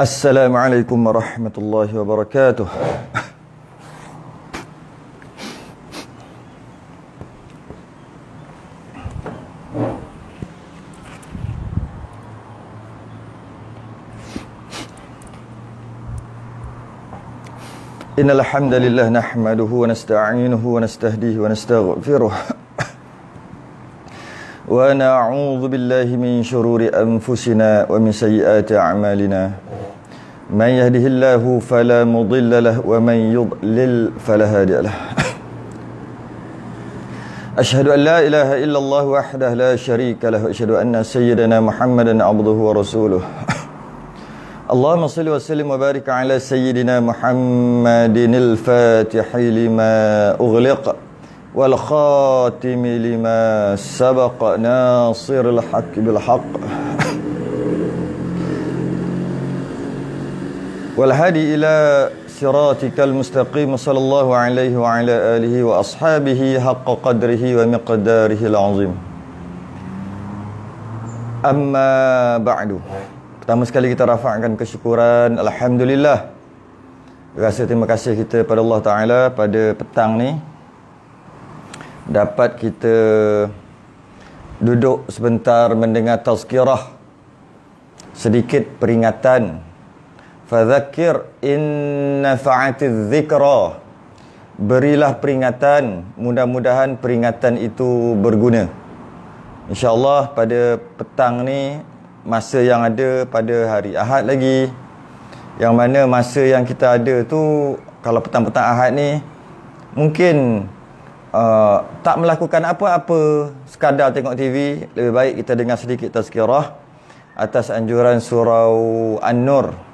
السلام عليكم ورحمة الله وبركاته إن الحمد لله نحمده ونستعينه ونستهديه ونستغفره ونعوذ بالله من شرور أنفسنا ومن سيئات أعمالنا من يهده الله فلا مضل له ومن يضلل فلا هادي له أشهد أن لا إله إلا الله وحده لا شريك له وأشهد أن سيدنا محمدا عبده ورسوله اللهم صل وسلم وبارك على سيدنا محمد الفاتح لما أغلق والخاتم لما سبق ناصر الحق بالحق والهدي إلى صراطك alaihi wa الله عليه وعلى آله وأصحابه حق قدره ومقداره العظيم أما بعد Pertama sekali kita rafakkan kesyukuran Alhamdulillah Rasa terima kasih kita pada Allah Ta'ala pada petang ni Dapat kita duduk sebentar mendengar tazkirah Sedikit Peringatan Fadhakir inna fa'ati dhikra Berilah peringatan Mudah-mudahan peringatan itu berguna InsyaAllah pada petang ni Masa yang ada pada hari Ahad lagi Yang mana masa yang kita ada tu Kalau petang-petang Ahad ni Mungkin uh, Tak melakukan apa-apa Sekadar tengok TV Lebih baik kita dengar sedikit tazkirah Atas anjuran surau An-Nur An-Nur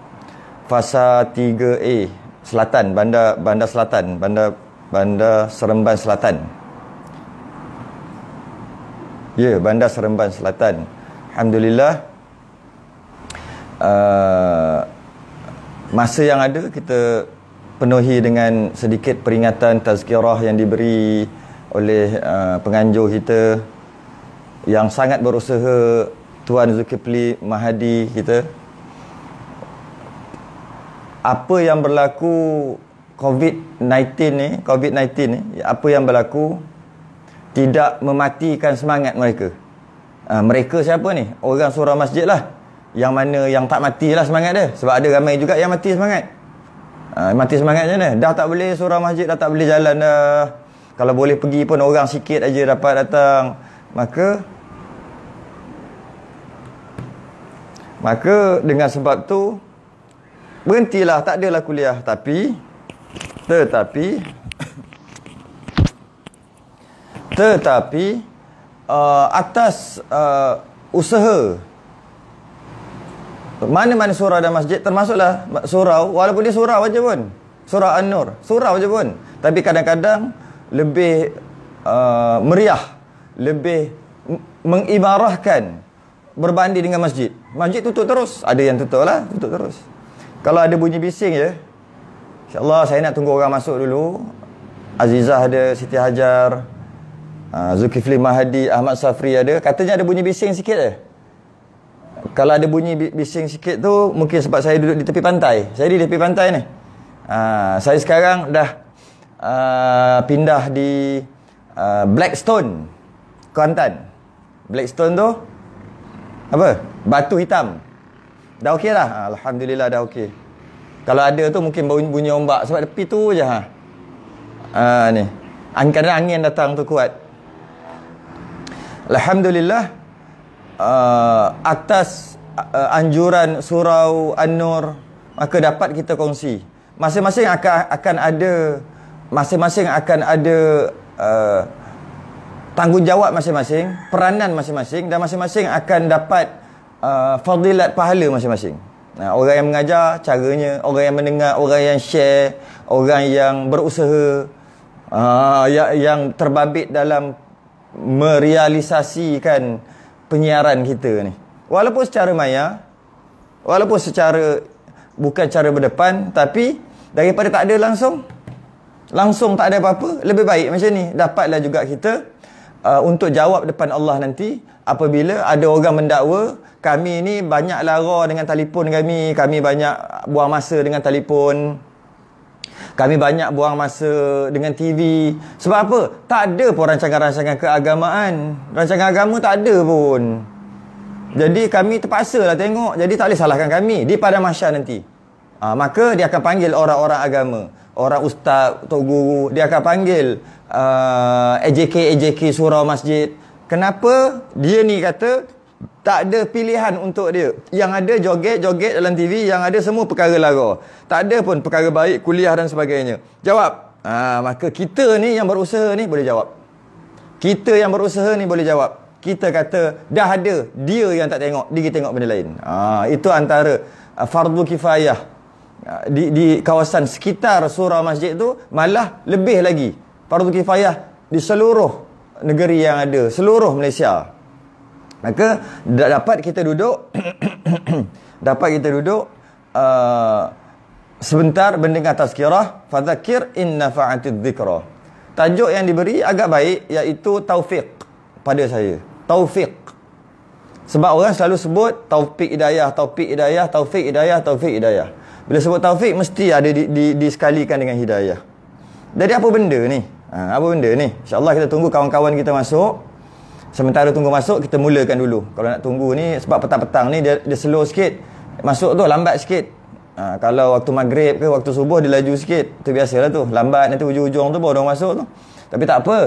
Fasa 3A Selatan, Bandar Bandar Selatan, Bandar Bandar Seremban Selatan. Ya, yeah, Bandar Seremban Selatan. Alhamdulillah. Uh, masa yang ada kita penuhi dengan sedikit peringatan tazkirah yang diberi oleh uh, penganjur kita yang sangat berusaha Tuan Zulkifli Mahadi kita apa yang berlaku COVID-19 ni, COVID-19 ni, apa yang berlaku tidak mematikan semangat mereka. Ha, mereka siapa ni? Orang surau masjid lah. Yang mana yang tak matilah semangat dia. Sebab ada ramai juga yang mati semangat. Ha, mati semangat macam mana? Dah tak boleh surau masjid, dah tak boleh jalan dah. Kalau boleh pergi pun orang sikit aja dapat datang. Maka, maka dengan sebab tu, berhentilah tak adalah kuliah tapi tetapi tetapi uh, atas uh, usaha mana-mana surau dan masjid termasuklah surau walaupun dia surau aja pun surau An-Nur surau aja pun tapi kadang-kadang lebih uh, meriah lebih mengibarahkan berbanding dengan masjid masjid tutup terus ada yang tutup lah tutup terus kalau ada bunyi bising je InsyaAllah saya nak tunggu orang masuk dulu Azizah ada, Siti Hajar ah, Zulkifli Mahadi, Ahmad Safri ada Katanya ada bunyi bising sikit je Kalau ada bunyi bising sikit tu Mungkin sebab saya duduk di tepi pantai Saya di tepi pantai ni ah, Saya sekarang dah ah, Pindah di Blackstone Kuantan Blackstone tu Apa? Batu hitam Batu hitam Dah okey lah? Alhamdulillah dah okey. Kalau ada tu mungkin bunyi, bunyi ombak sebab tepi tu je ha. Ah uh, ni. Angin angin datang tu kuat. Alhamdulillah uh, atas uh, anjuran surau An-Nur maka dapat kita kongsi. Masing-masing akan akan ada masing-masing akan ada uh, tanggungjawab masing-masing, peranan masing-masing dan masing-masing akan dapat uh, fadilat pahala masing-masing. Nah, orang yang mengajar caranya, orang yang mendengar, orang yang share, orang yang berusaha uh, ah, yang, yang terbabit dalam merealisasikan penyiaran kita ni. Walaupun secara maya, walaupun secara bukan cara berdepan tapi daripada tak ada langsung langsung tak ada apa-apa lebih baik macam ni dapatlah juga kita uh, untuk jawab depan Allah nanti apabila ada orang mendakwa kami ni banyak lara dengan telefon kami kami banyak buang masa dengan telefon kami banyak buang masa dengan TV sebab apa tak ada pun rancangan-rancangan keagamaan rancangan agama tak ada pun jadi kami terpaksa lah tengok jadi tak boleh salahkan kami di pada masyarakat nanti uh, maka dia akan panggil orang-orang agama orang ustaz atau guru dia akan panggil uh, AJK AJK surau masjid kenapa dia ni kata tak ada pilihan untuk dia yang ada joget-joget dalam TV yang ada semua perkara lara tak ada pun perkara baik kuliah dan sebagainya jawab uh, maka kita ni yang berusaha ni boleh jawab kita yang berusaha ni boleh jawab kita kata dah ada dia yang tak tengok dia tengok benda lain uh, itu antara uh, fardu kifayah Ah, di, di kawasan sekitar surau masjid tu malah lebih lagi fardu kifayah di seluruh negeri yang ada seluruh Malaysia maka dapat kita duduk dapat kita duduk uh, sebentar mendengar tazkirah fadzakir inna fa'atid dhikra tajuk yang diberi agak baik iaitu taufik pada saya taufik sebab orang selalu sebut taufik hidayah taufik hidayah taufik hidayah taufik hidayah, taufik hidayah. Bila sebut taufik mesti ada di, di, disekalikan dengan hidayah. Jadi apa benda ni? Ha, apa benda ni? Insya-Allah kita tunggu kawan-kawan kita masuk. Sementara tunggu masuk kita mulakan dulu. Kalau nak tunggu ni sebab petang-petang ni dia, dia slow sikit. Masuk tu lambat sikit. Ha, kalau waktu maghrib ke waktu subuh dia laju sikit. Tu biasalah tu. Lambat nanti hujung-hujung tu baru orang masuk tu. Tapi tak apa.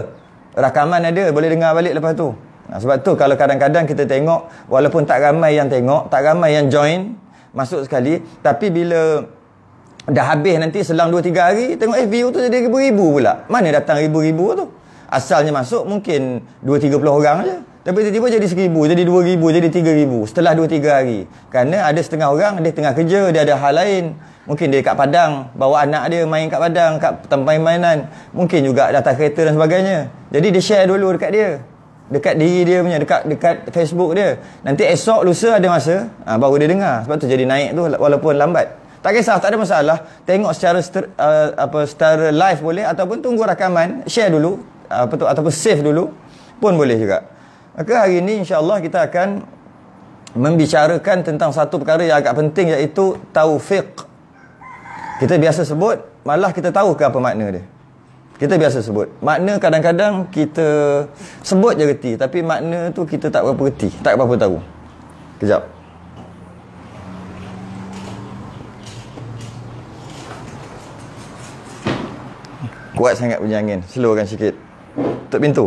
Rakaman ada boleh dengar balik lepas tu. Ha, sebab tu kalau kadang-kadang kita tengok walaupun tak ramai yang tengok, tak ramai yang join, masuk sekali tapi bila dah habis nanti selang 2 3 hari tengok eh view tu jadi ribu-ribu pula mana datang ribu-ribu tu asalnya masuk mungkin 2 30 orang aja tapi tiba-tiba jadi 1000 jadi 2000 jadi 3000 setelah 2 3 hari kerana ada setengah orang dia tengah kerja dia ada hal lain mungkin dia kat padang bawa anak dia main kat padang kat tempat mainan mungkin juga datang kereta dan sebagainya jadi dia share dulu dekat dia dekat diri dia punya dekat dekat Facebook dia nanti esok lusa ada masa ha, baru dia dengar sebab tu jadi naik tu walaupun lambat tak kisah tak ada masalah tengok secara uh, apa secara live boleh ataupun tunggu rakaman share dulu ah, apa tu ataupun save dulu pun boleh juga maka hari ini insyaallah kita akan membicarakan tentang satu perkara yang agak penting iaitu taufik kita biasa sebut malah kita tahu ke apa makna dia kita biasa sebut. Makna kadang-kadang kita sebut je reti. Tapi makna tu kita tak berapa reti. Tak berapa tahu. Kejap. Kuat sangat punya angin. Slowkan sikit. Tutup pintu.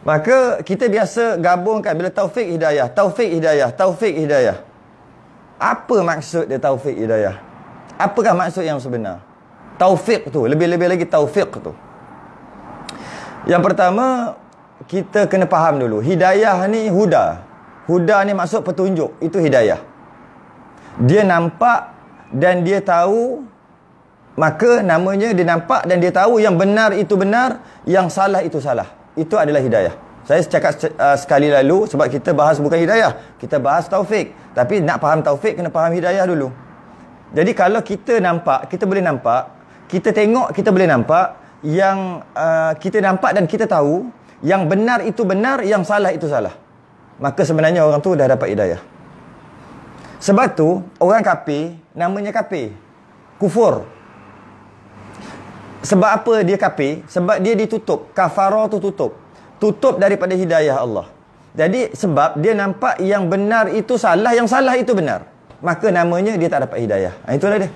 Maka kita biasa gabungkan bila taufik hidayah. Taufik hidayah. Taufik hidayah. Apa maksud dia taufik hidayah? Apakah maksud yang sebenar? Taufik tu. Lebih-lebih lagi taufik tu. Yang pertama kita kena faham dulu hidayah ni huda. Huda ni maksud petunjuk, itu hidayah. Dia nampak dan dia tahu maka namanya dia nampak dan dia tahu yang benar itu benar, yang salah itu salah. Itu adalah hidayah. Saya cakap uh, sekali lalu sebab kita bahas bukan hidayah, kita bahas taufik. Tapi nak faham taufik kena faham hidayah dulu. Jadi kalau kita nampak, kita boleh nampak, kita tengok kita boleh nampak yang uh, kita nampak dan kita tahu yang benar itu benar yang salah itu salah maka sebenarnya orang tu dah dapat hidayah sebab tu orang kafir namanya kafir kufur sebab apa dia kafir sebab dia ditutup kafara tu tutup tutup daripada hidayah Allah jadi sebab dia nampak yang benar itu salah yang salah itu benar maka namanya dia tak dapat hidayah ha, itulah dia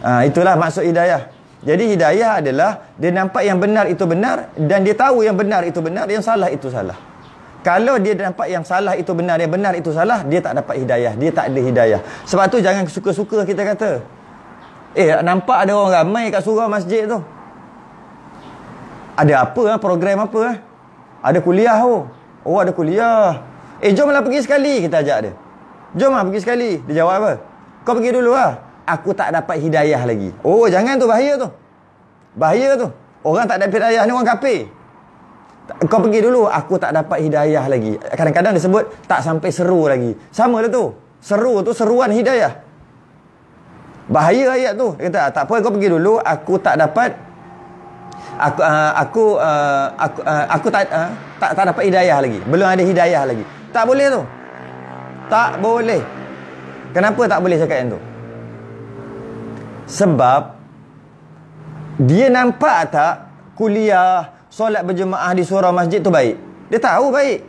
ha, itulah maksud hidayah jadi hidayah adalah dia nampak yang benar itu benar dan dia tahu yang benar itu benar yang salah itu salah. Kalau dia nampak yang salah itu benar yang benar itu salah, dia tak dapat hidayah, dia tak ada hidayah. Sebab tu jangan suka-suka kita kata. Eh nampak ada orang ramai kat surau masjid tu. Ada apa ah program apa ah? Ada kuliah tu. Oh. oh ada kuliah. Eh jomlah pergi sekali kita ajak dia. Jomlah pergi sekali. Dia jawab apa? Kau pergi dulu lah aku tak dapat hidayah lagi. Oh, jangan tu bahaya tu. Bahaya tu. Orang tak dapat hidayah ni orang kafir. Kau pergi dulu, aku tak dapat hidayah lagi. Kadang-kadang disebut tak sampai seru lagi. Sama lah tu. Seru tu seruan hidayah. Bahaya ayat tu. Dia kata, ah, tak apa kau pergi dulu, aku tak dapat aku uh, aku uh, aku uh, aku tak, uh, tak tak dapat hidayah lagi. Belum ada hidayah lagi. Tak boleh tu. Tak boleh. Kenapa tak boleh cakap yang tu? Sebab dia nampak tak kuliah solat berjemaah di surau masjid tu baik. Dia tahu baik.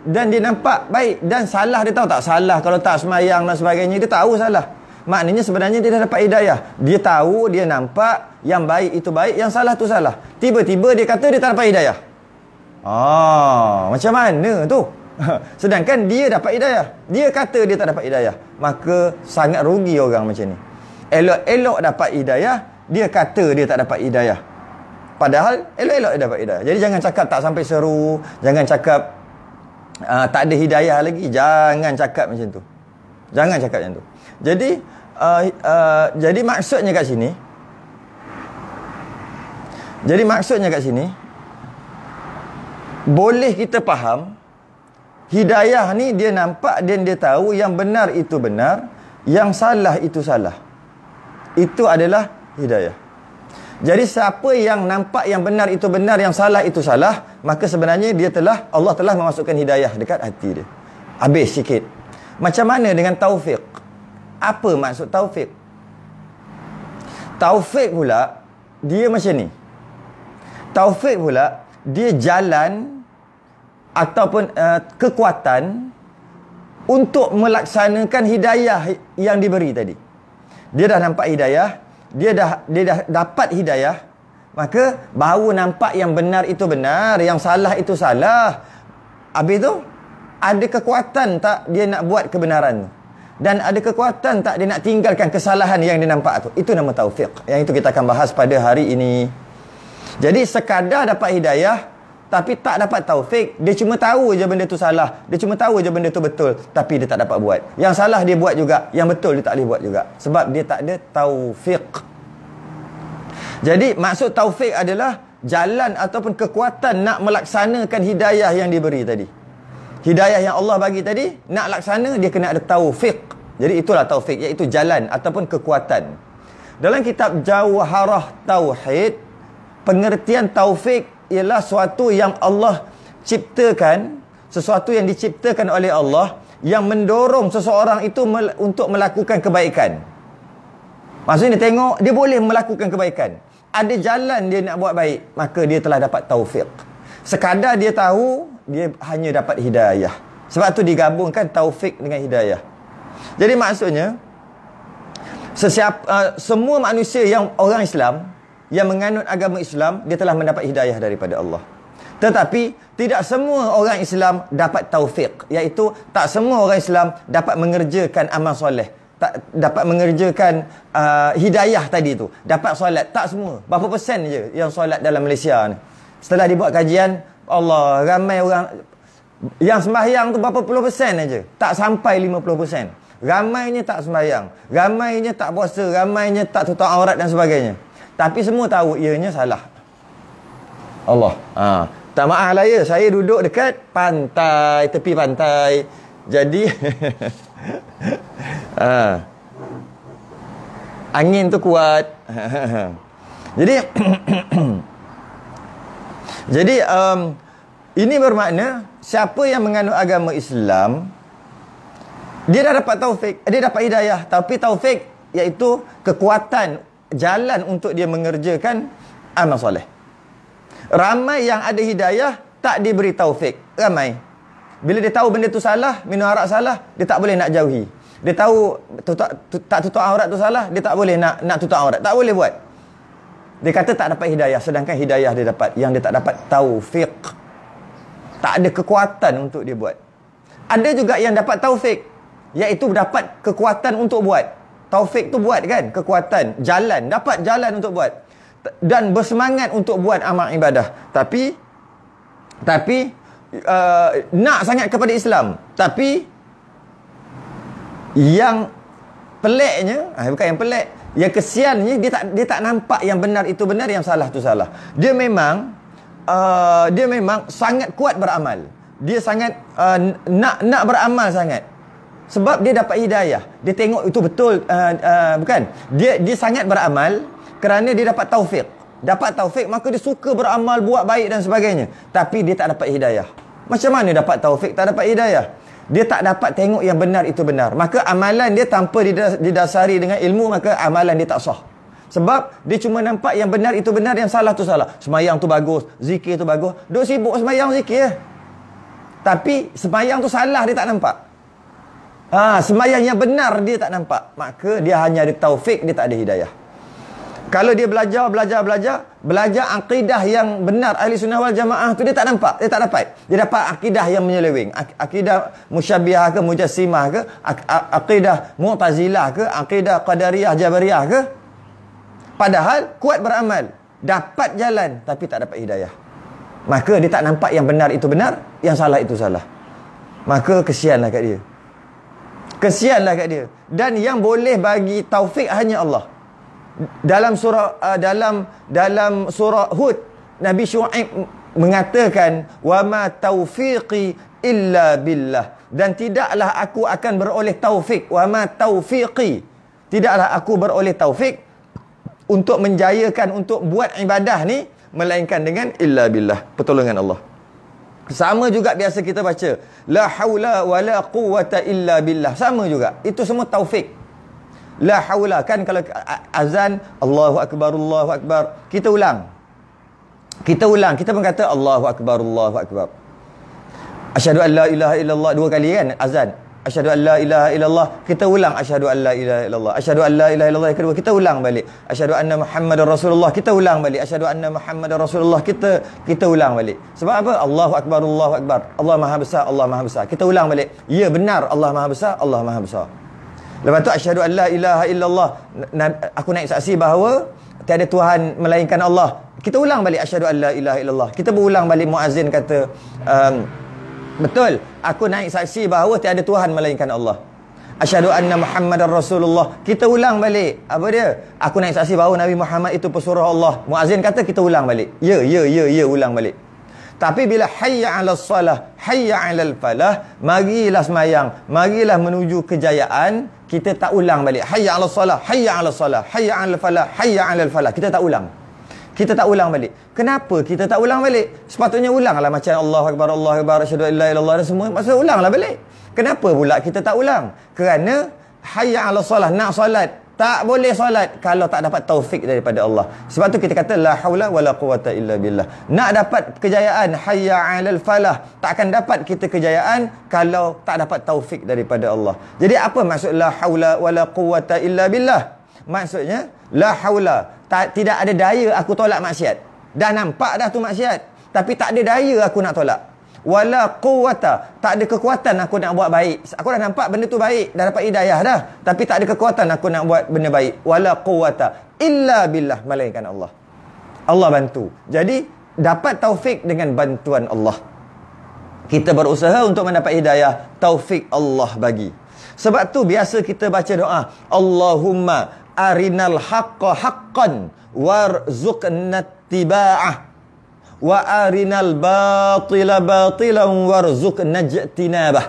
Dan dia nampak baik dan salah dia tahu tak salah kalau tak semayang dan sebagainya dia tahu salah. Maknanya sebenarnya dia dah dapat hidayah. Dia tahu, dia nampak yang baik itu baik, yang salah tu salah. Tiba-tiba dia kata dia tak dapat hidayah. Oh macam mana tu? Sedangkan dia dapat hidayah. Dia kata dia tak dapat hidayah. Maka sangat rugi orang macam ni elok-elok dapat hidayah dia kata dia tak dapat hidayah padahal elok-elok dia dapat hidayah jadi jangan cakap tak sampai seru jangan cakap uh, tak ada hidayah lagi jangan cakap macam tu jangan cakap macam tu jadi uh, uh, jadi maksudnya kat sini jadi maksudnya kat sini boleh kita faham hidayah ni dia nampak dan dia tahu yang benar itu benar yang salah itu salah itu adalah hidayah. Jadi siapa yang nampak yang benar itu benar, yang salah itu salah, maka sebenarnya dia telah Allah telah memasukkan hidayah dekat hati dia. Habis sikit. Macam mana dengan taufik? Apa maksud taufik? Taufik pula dia macam ni. Taufik pula dia jalan ataupun uh, kekuatan untuk melaksanakan hidayah yang diberi tadi dia dah nampak hidayah dia dah dia dah dapat hidayah maka baru nampak yang benar itu benar yang salah itu salah habis tu ada kekuatan tak dia nak buat kebenaran dan ada kekuatan tak dia nak tinggalkan kesalahan yang dia nampak tu itu nama taufik yang itu kita akan bahas pada hari ini jadi sekadar dapat hidayah tapi tak dapat taufik dia cuma tahu je benda tu salah dia cuma tahu je benda tu betul tapi dia tak dapat buat yang salah dia buat juga yang betul dia tak boleh buat juga sebab dia tak ada taufik jadi maksud taufik adalah jalan ataupun kekuatan nak melaksanakan hidayah yang diberi tadi hidayah yang Allah bagi tadi nak laksana dia kena ada taufik jadi itulah taufik iaitu jalan ataupun kekuatan dalam kitab jawaharah tauhid pengertian taufik ialah sesuatu yang Allah ciptakan sesuatu yang diciptakan oleh Allah yang mendorong seseorang itu mel untuk melakukan kebaikan maksudnya dia tengok dia boleh melakukan kebaikan ada jalan dia nak buat baik maka dia telah dapat taufik sekadar dia tahu dia hanya dapat hidayah sebab tu digabungkan taufik dengan hidayah jadi maksudnya sesiap, uh, semua manusia yang orang Islam yang menganut agama Islam dia telah mendapat hidayah daripada Allah. Tetapi tidak semua orang Islam dapat taufik iaitu tak semua orang Islam dapat mengerjakan amal soleh tak dapat mengerjakan uh, hidayah tadi tu dapat solat tak semua berapa persen je yang solat dalam Malaysia ni setelah dibuat kajian Allah ramai orang yang sembahyang tu berapa puluh persen aja tak sampai lima puluh persen ramainya tak sembahyang ramainya tak puasa ramainya tak tutup aurat dan sebagainya tapi semua tahu ianya salah. Allah. Ha. Tak maaf lah ya. Saya duduk dekat pantai. Tepi pantai. Jadi. ha. Angin tu kuat. Jadi. Jadi. Um, ini bermakna. Siapa yang menganut agama Islam. Dia dah dapat taufik. Dia dapat hidayah. Tapi taufik. Iaitu kekuatan jalan untuk dia mengerjakan amal soleh. Ramai yang ada hidayah tak diberi taufik. Ramai. Bila dia tahu benda tu salah, minum arak salah, dia tak boleh nak jauhi. Dia tahu tutup, tak tutup aurat tu salah, dia tak boleh nak nak tutup aurat. Tak boleh buat. Dia kata tak dapat hidayah sedangkan hidayah dia dapat. Yang dia tak dapat taufik. Tak ada kekuatan untuk dia buat. Ada juga yang dapat taufik iaitu dapat kekuatan untuk buat. Taufik tu buat kan kekuatan jalan dapat jalan untuk buat dan bersemangat untuk buat amal ibadah tapi tapi uh, nak sangat kepada Islam tapi yang peliknya ah bukan yang pelik yang kesiannya dia tak dia tak nampak yang benar itu benar yang salah itu salah dia memang uh, dia memang sangat kuat beramal dia sangat uh, nak nak beramal sangat sebab dia dapat hidayah dia tengok itu betul uh, uh, bukan dia dia sangat beramal kerana dia dapat taufik dapat taufik maka dia suka beramal buat baik dan sebagainya tapi dia tak dapat hidayah macam mana dapat taufik tak dapat hidayah dia tak dapat tengok yang benar itu benar maka amalan dia tanpa didasari dengan ilmu maka amalan dia tak sah sebab dia cuma nampak yang benar itu benar yang salah tu salah semayang tu bagus zikir tu bagus duk sibuk semayang zikir tapi semayang tu salah dia tak nampak Ha, sembahyang yang benar dia tak nampak. Maka dia hanya ada taufik, dia tak ada hidayah. Kalau dia belajar, belajar, belajar. Belajar akidah yang benar ahli sunnah wal jamaah tu dia tak nampak. Dia tak dapat. Dia dapat akidah yang menyeleweng. Akidah musyabiah ke, mujassimah ke. Akidah mu'tazilah ke. Akidah qadariyah, jabariyah ke. Padahal kuat beramal. Dapat jalan tapi tak dapat hidayah. Maka dia tak nampak yang benar itu benar. Yang salah itu salah. Maka kesianlah kat dia kesianlah kat dia dan yang boleh bagi taufik hanya Allah dalam surah uh, dalam dalam surah hud nabi syuaib mengatakan wama taufiqi illa billah dan tidaklah aku akan beroleh taufik wama taufiqi tidaklah aku beroleh taufik untuk menjayakan untuk buat ibadah ni melainkan dengan illa billah pertolongan Allah sama juga biasa kita baca La hawla wa la quwata illa billah Sama juga Itu semua taufik La hawla Kan kalau azan Allahu Akbar Allahu Akbar Kita ulang Kita ulang Kita pun kata Allahu Akbar Allahu Akbar Asyadu an la ilaha illallah Dua kali kan azan Asyhadu an la ilaha illallah kita ulang asyhadu an la ilaha illallah asyhadu an la ilaha illallah kedua kita ulang balik asyhadu anna muhammadar rasulullah kita ulang balik asyhadu anna muhammadar rasulullah kita kita ulang balik sebab apa Allahu akbar Allahu akbar Allah maha besar Allah maha besar kita ulang balik ya benar Allah maha besar Allah maha besar lepas tu asyhadu an la ilaha illallah aku naik saksi bahawa tiada tuhan melainkan Allah kita ulang balik asyhadu an la ilaha illallah kita berulang balik muazin kata um, Betul. Aku naik saksi bahawa tiada Tuhan melainkan Allah. Asyadu anna Muhammadan Rasulullah. Kita ulang balik. Apa dia? Aku naik saksi bahawa Nabi Muhammad itu pesuruh Allah. Muazzin kata kita ulang balik. Ya, ya, ya, ya, ulang balik. Tapi bila hayya ala salah, hayya ala falah, marilah semayang, marilah menuju kejayaan, kita tak ulang balik. Hayya ala salah, hayya ala salah, hayya ala falah, hayya ala falah. Kita tak ulang kita tak ulang balik. Kenapa kita tak ulang balik? Sepatutnya ulanglah macam Allah akbar Allah akbar syahadu la ilaha dan semua. Maksud ulanglah balik. Kenapa pula kita tak ulang? Kerana hayya 'ala solah, nak solat. Tak boleh solat kalau tak dapat taufik daripada Allah. Sebab tu kita kata la haula la quwata illa billah. Nak dapat kejayaan hayya 'alal falah, tak akan dapat kita kejayaan kalau tak dapat taufik daripada Allah. Jadi apa maksud la haula la quwata illa billah? Maksudnya la haula, tidak ada daya aku tolak maksiat. Dah nampak dah tu maksiat, tapi tak ada daya aku nak tolak. Wala quwata, tak ada kekuatan aku nak buat baik. Aku dah nampak benda tu baik, dah dapat hidayah dah, tapi tak ada kekuatan aku nak buat benda baik. Wala quwata illa billah, malaikat Allah. Allah bantu. Jadi dapat taufik dengan bantuan Allah. Kita berusaha untuk mendapat hidayah, taufik Allah bagi. Sebab tu biasa kita baca doa, Allahumma arinal haqqa haqqan warzuqnat tiba'ah wa arinal batila batilan warzuqnajtinabah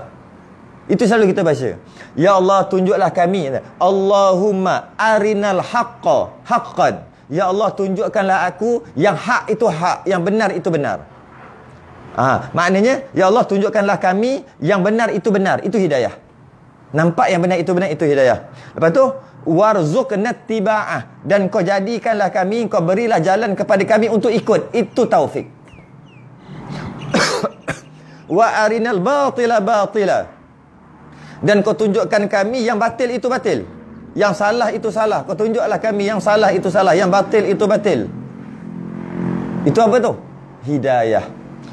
itu selalu kita baca ya Allah tunjuklah kami Allahumma arinal haqqa haqqan ya Allah tunjukkanlah aku yang hak itu hak yang benar itu benar ah maknanya ya Allah tunjukkanlah kami yang benar itu benar itu hidayah nampak yang benar itu benar itu hidayah lepas tu warzuqna tiba'ah dan kau jadikanlah kami kau berilah jalan kepada kami untuk ikut itu taufik wa arinal batila batila dan kau tunjukkan kami yang batil itu batil yang salah itu salah kau tunjuklah kami yang salah itu salah yang batil itu batil itu apa tu hidayah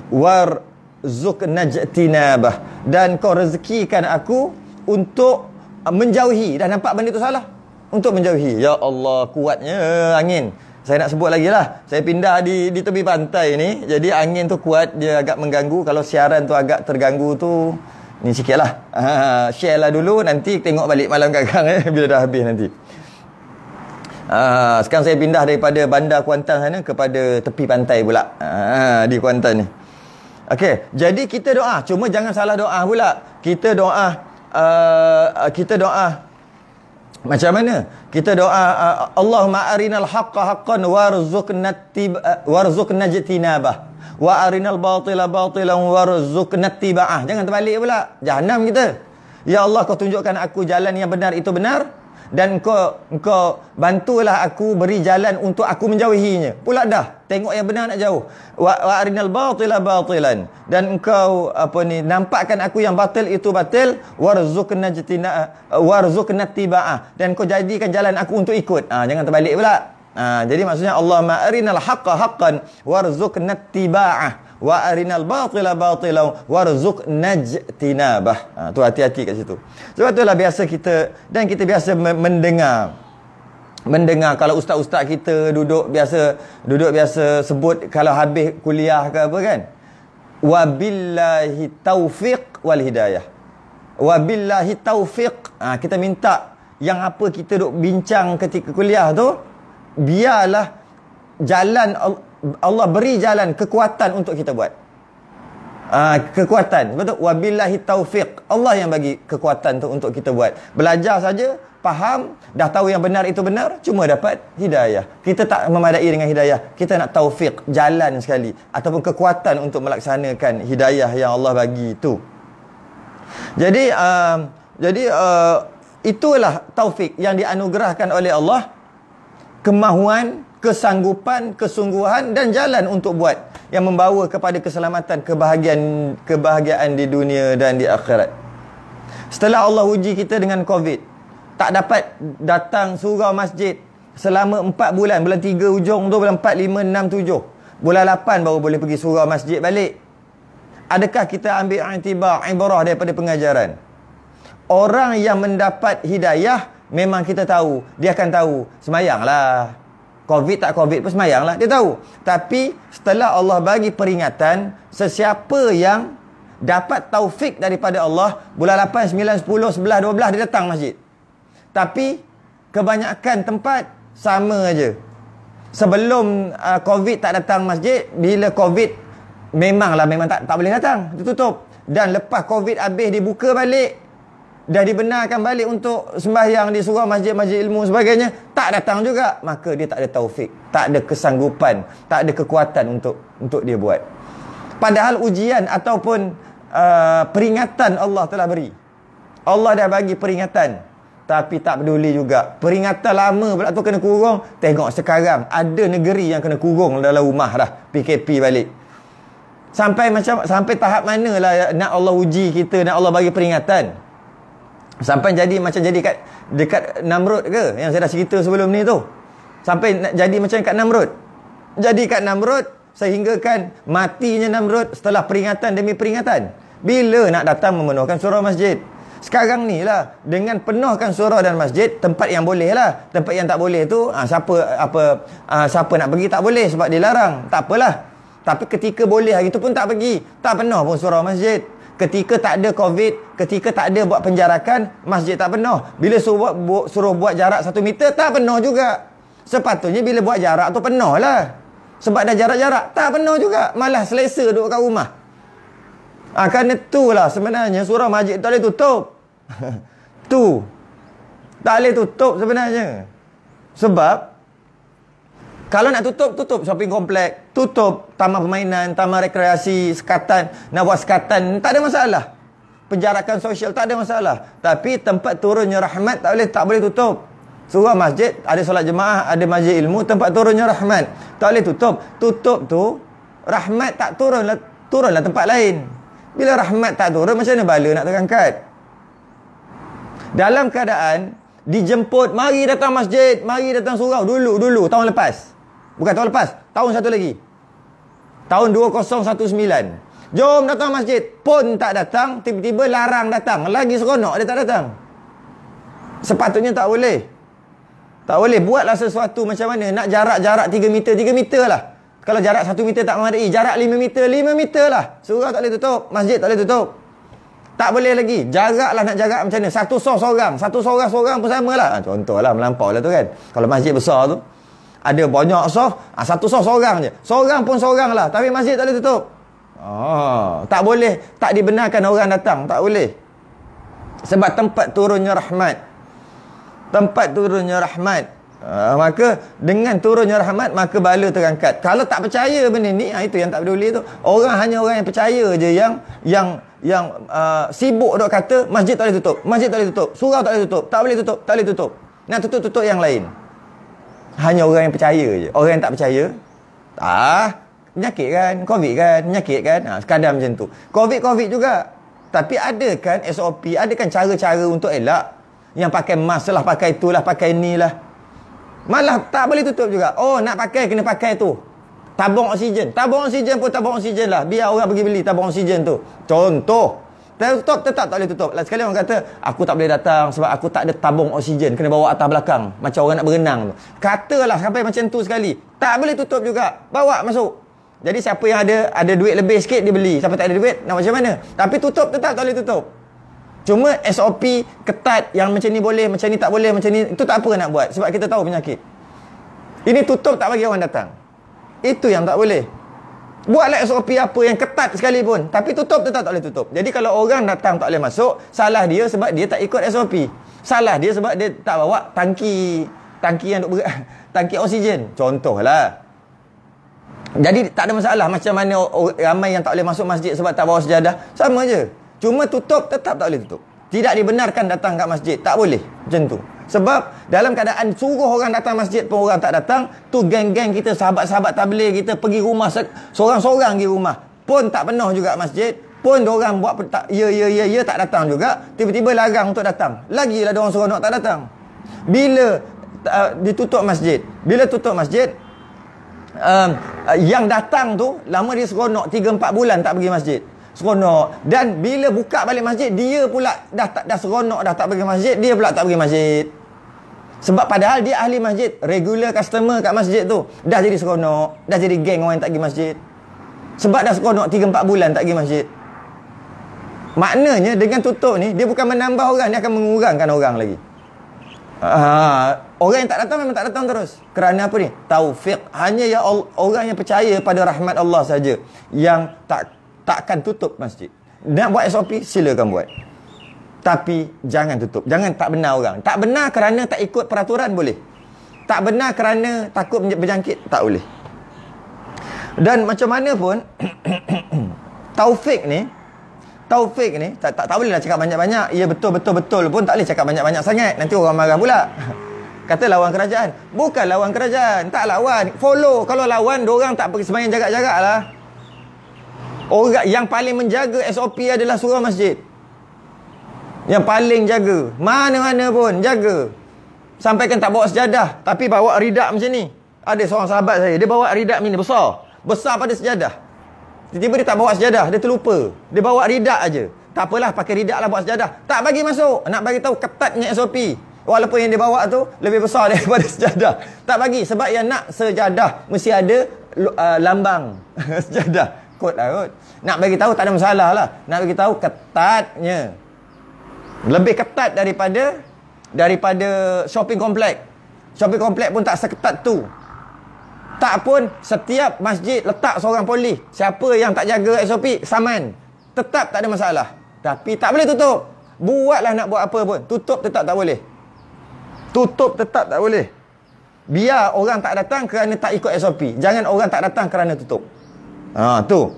warzuqna jtinabah dan kau rezekikan aku untuk menjauhi dah nampak benda itu salah untuk menjauhi. Ya Allah, kuatnya angin. Saya nak sebut lagi lah. Saya pindah di di tepi pantai ni. Jadi angin tu kuat, dia agak mengganggu. Kalau siaran tu agak terganggu tu, ni sikit lah. Uh, share lah dulu, nanti tengok balik malam kadang-kadang eh, bila dah habis nanti. Uh, sekarang saya pindah daripada bandar Kuantan sana kepada tepi pantai pula. Uh, di Kuantan ni. Okey, jadi kita doa. Cuma jangan salah doa pula. Kita doa... Uh, kita doa macam mana? Kita doa Allahumma arinal haqqa haqqan warzuqna jitinabah Wa arinal batila batilan warzuqna tiba'ah Jangan terbalik pula Jahannam kita Ya Allah kau tunjukkan aku jalan yang benar itu benar dan engkau kau bantulah aku beri jalan untuk aku menjauhinya. Pula dah. Tengok yang benar nak jauh. Wa arinal batila batilan dan engkau apa ni nampakkan aku yang batil itu batil warzuqna jtina warzuqna tibaah dan kau jadikan jalan aku untuk ikut. Ha, jangan terbalik pula. Ha, jadi maksudnya Allah ma arinal haqqan warzuqna tibaah wa arinal batila batila warzuq najtinabah. Ha, tu hati-hati kat situ. Sebab itulah biasa kita dan kita biasa mendengar mendengar kalau ustaz-ustaz kita duduk biasa duduk biasa sebut kalau habis kuliah ke apa kan. Wabillahi taufiq wal hidayah. Wabillahi taufiq. Ha, kita minta yang apa kita duk bincang ketika kuliah tu biarlah jalan Allah beri jalan kekuatan untuk kita buat. Uh, kekuatan betul wabillahi taufiq Allah yang bagi kekuatan tu untuk kita buat belajar saja faham dah tahu yang benar itu benar cuma dapat hidayah kita tak memadai dengan hidayah kita nak taufiq jalan sekali ataupun kekuatan untuk melaksanakan hidayah yang Allah bagi itu jadi uh, jadi uh, itulah taufik yang dianugerahkan oleh Allah kemahuan kesanggupan, kesungguhan dan jalan untuk buat yang membawa kepada keselamatan, kebahagiaan kebahagiaan di dunia dan di akhirat. Setelah Allah uji kita dengan COVID, tak dapat datang surau masjid selama 4 bulan, bulan 3 hujung tu bulan 4, 5, 6, 7. Bulan 8 baru boleh pergi surau masjid balik. Adakah kita ambil intibar, ibarah daripada pengajaran? Orang yang mendapat hidayah, memang kita tahu, dia akan tahu, semayanglah. Covid tak Covid pun semayang lah. Dia tahu. Tapi setelah Allah bagi peringatan. Sesiapa yang dapat taufik daripada Allah. Bulan 8, 9, 10, 11, 12 dia datang masjid. Tapi kebanyakan tempat sama aja. Sebelum uh, Covid tak datang masjid. Bila Covid memanglah memang tak, tak boleh datang. Dia tutup. Dan lepas Covid habis dibuka balik dah dibenarkan balik untuk sembahyang di surau masjid-masjid ilmu sebagainya tak datang juga maka dia tak ada taufik tak ada kesanggupan tak ada kekuatan untuk untuk dia buat padahal ujian ataupun uh, peringatan Allah telah beri Allah dah bagi peringatan tapi tak peduli juga peringatan lama pula tu kena kurung tengok sekarang ada negeri yang kena kurung dalam rumah dah PKP balik sampai macam sampai tahap manalah nak Allah uji kita nak Allah bagi peringatan Sampai jadi macam jadi kat dekat Namrud ke yang saya dah cerita sebelum ni tu. Sampai jadi macam kat Namrud. Jadi kat Namrud sehinggakan matinya Namrud setelah peringatan demi peringatan. Bila nak datang memenuhkan surau masjid? Sekarang ni lah dengan penuhkan surau dan masjid tempat yang boleh lah. Tempat yang tak boleh tu ha, siapa apa ha, siapa nak pergi tak boleh sebab dilarang. Tak apalah. Tapi ketika boleh hari tu pun tak pergi. Tak penuh pun surau masjid. Ketika tak ada COVID, ketika tak ada buat penjarakan, masjid tak penuh. Bila suruh buat, bu, suruh buat jarak satu meter, tak penuh juga. Sepatutnya bila buat jarak tu penuh lah. Sebab dah jarak-jarak, tak penuh juga. Malah selesa duduk kat rumah. Ha, kerana tu lah sebenarnya surah masjid tak boleh tutup. tu. Tak boleh tutup sebenarnya. Sebab kalau nak tutup, tutup shopping komplek. Tutup taman permainan, taman rekreasi, sekatan. Nak buat sekatan, tak ada masalah. Penjarakan sosial, tak ada masalah. Tapi tempat turunnya rahmat, tak boleh tak boleh tutup. Surah masjid, ada solat jemaah, ada masjid ilmu. Tempat turunnya rahmat. Tak boleh tutup. Tutup tu, rahmat tak turun turunlah, turunlah tempat lain. Bila rahmat tak turun, macam mana bala nak terangkat? Dalam keadaan, dijemput, mari datang masjid, mari datang surau. Dulu, dulu, tahun lepas. Bukan tahun lepas Tahun satu lagi Tahun 2019 Jom datang masjid Pun tak datang Tiba-tiba larang datang Lagi seronok dia tak datang Sepatutnya tak boleh Tak boleh Buatlah sesuatu macam mana Nak jarak-jarak 3 meter 3 meter lah Kalau jarak 1 meter tak memadai Jarak 5 meter 5 meter lah Surah tak boleh tutup Masjid tak boleh tutup tak boleh lagi. lah nak jarak macam mana. Satu sos seorang. Satu sos seorang pun contoh lah. Ha, contohlah melampau lah tu kan. Kalau masjid besar tu. Ada banyak soft ha, Satu soft seorang je Seorang pun seorang lah Tapi masjid tak boleh tutup oh, Tak boleh Tak dibenarkan orang datang Tak boleh Sebab tempat turunnya rahmat Tempat turunnya rahmat uh, Maka dengan turunnya rahmat Maka bala terangkat Kalau tak percaya benda ni ha, Itu yang tak peduli tu Orang hanya orang yang percaya je Yang yang yang uh, sibuk dok kata Masjid tak boleh tutup Masjid tak boleh tutup Surau tak boleh tutup Tak boleh tutup Tak boleh tutup Nak tutup-tutup yang lain hanya orang yang percaya je orang yang tak percaya ah penyakit kan covid kan penyakit kan ha, ah, sekadar macam tu covid covid juga tapi ada kan SOP ada kan cara-cara untuk elak yang pakai mask lah pakai lah. pakai ni lah. malah tak boleh tutup juga oh nak pakai kena pakai tu tabung oksigen tabung oksigen pun tabung oksigen lah biar orang pergi beli tabung oksigen tu contoh tutup tetap tak boleh tutup. Lah sekali orang kata aku tak boleh datang sebab aku tak ada tabung oksigen kena bawa atas belakang macam orang nak berenang tu. Katalah sampai macam tu sekali, tak boleh tutup juga. Bawa masuk. Jadi siapa yang ada ada duit lebih sikit dia beli. Siapa tak ada duit nak macam mana? Tapi tutup tetap tak boleh tutup. Cuma SOP ketat yang macam ni boleh, macam ni tak boleh, macam ni itu tak apa nak buat sebab kita tahu penyakit. Ini tutup tak bagi orang datang. Itu yang tak boleh. Buatlah SOP apa yang ketat sekali pun, Tapi tutup tetap tak boleh tutup. Jadi kalau orang datang tak boleh masuk, salah dia sebab dia tak ikut SOP. Salah dia sebab dia tak bawa tangki tangki yang duk Tangki oksigen. Contohlah. Jadi tak ada masalah macam mana ramai yang tak boleh masuk masjid sebab tak bawa sejadah. Sama aja. Cuma tutup tetap tak boleh tutup. Tidak dibenarkan datang kat masjid. Tak boleh. Macam tu. Sebab dalam keadaan suruh orang datang masjid pun orang tak datang. Tu geng-geng kita, sahabat-sahabat tabligh kita pergi rumah seorang-seorang pergi rumah. Pun tak penuh juga masjid. Pun orang buat tak, ya, ya, ya, ya, tak datang juga. Tiba-tiba larang untuk datang. Lagilah orang seronok tak datang. Bila uh, ditutup masjid, bila tutup masjid, um, uh, yang datang tu lama dia seronok 3-4 bulan tak pergi masjid. Seronok. Dan bila buka balik masjid, dia pula dah, dah seronok, dah tak pergi masjid, dia pula tak pergi masjid. Sebab padahal dia ahli masjid, regular customer kat masjid tu. Dah jadi seronok, dah jadi geng orang yang tak pergi masjid. Sebab dah seronok 3 4 bulan tak pergi masjid. Maknanya dengan tutup ni dia bukan menambah orang, dia akan mengurangkan orang lagi. Ha, orang yang tak datang memang tak datang terus. Kerana apa ni? Taufik. Hanya ya orang yang percaya pada rahmat Allah saja yang tak takkan tutup masjid. Nak buat SOP silakan buat. Tapi jangan tutup. Jangan tak benar orang. Tak benar kerana tak ikut peraturan boleh. Tak benar kerana takut berjangkit tak boleh. Dan macam mana pun Taufik ni Taufik ni tak, tak, tak boleh lah cakap banyak-banyak Ya betul-betul-betul pun tak boleh cakap banyak-banyak sangat Nanti orang marah pula Kata lawan kerajaan Bukan lawan kerajaan Tak lawan Follow Kalau lawan orang tak pergi semayang jaga-jaga lah Orang yang paling menjaga SOP adalah surau masjid yang paling jaga. Mana-mana pun jaga. Sampaikan tak bawa sejadah. Tapi bawa ridak macam ni. Ada seorang sahabat saya. Dia bawa ridak ni besar. Besar pada sejadah. Tiba-tiba dia tak bawa sejadah. Dia terlupa. Dia bawa ridak aja. Tak apalah pakai ridak lah buat sejadah. Tak bagi masuk. Nak bagi tahu ketatnya SOP. Walaupun yang dia bawa tu lebih besar daripada sejadah. Tak bagi. Sebab yang nak sejadah mesti ada uh, lambang sejadah. Kod lah kot. Nak bagi tahu tak ada masalah lah. Nak bagi tahu ketatnya lebih ketat daripada daripada shopping komplek, Shopping komplek pun tak seketat tu. Tak pun setiap masjid letak seorang polis. Siapa yang tak jaga SOP saman. Tetap tak ada masalah. Tapi tak boleh tutup. Buatlah nak buat apa pun, tutup tetap tak boleh. Tutup tetap tak boleh. Biar orang tak datang kerana tak ikut SOP. Jangan orang tak datang kerana tutup. Ha tu.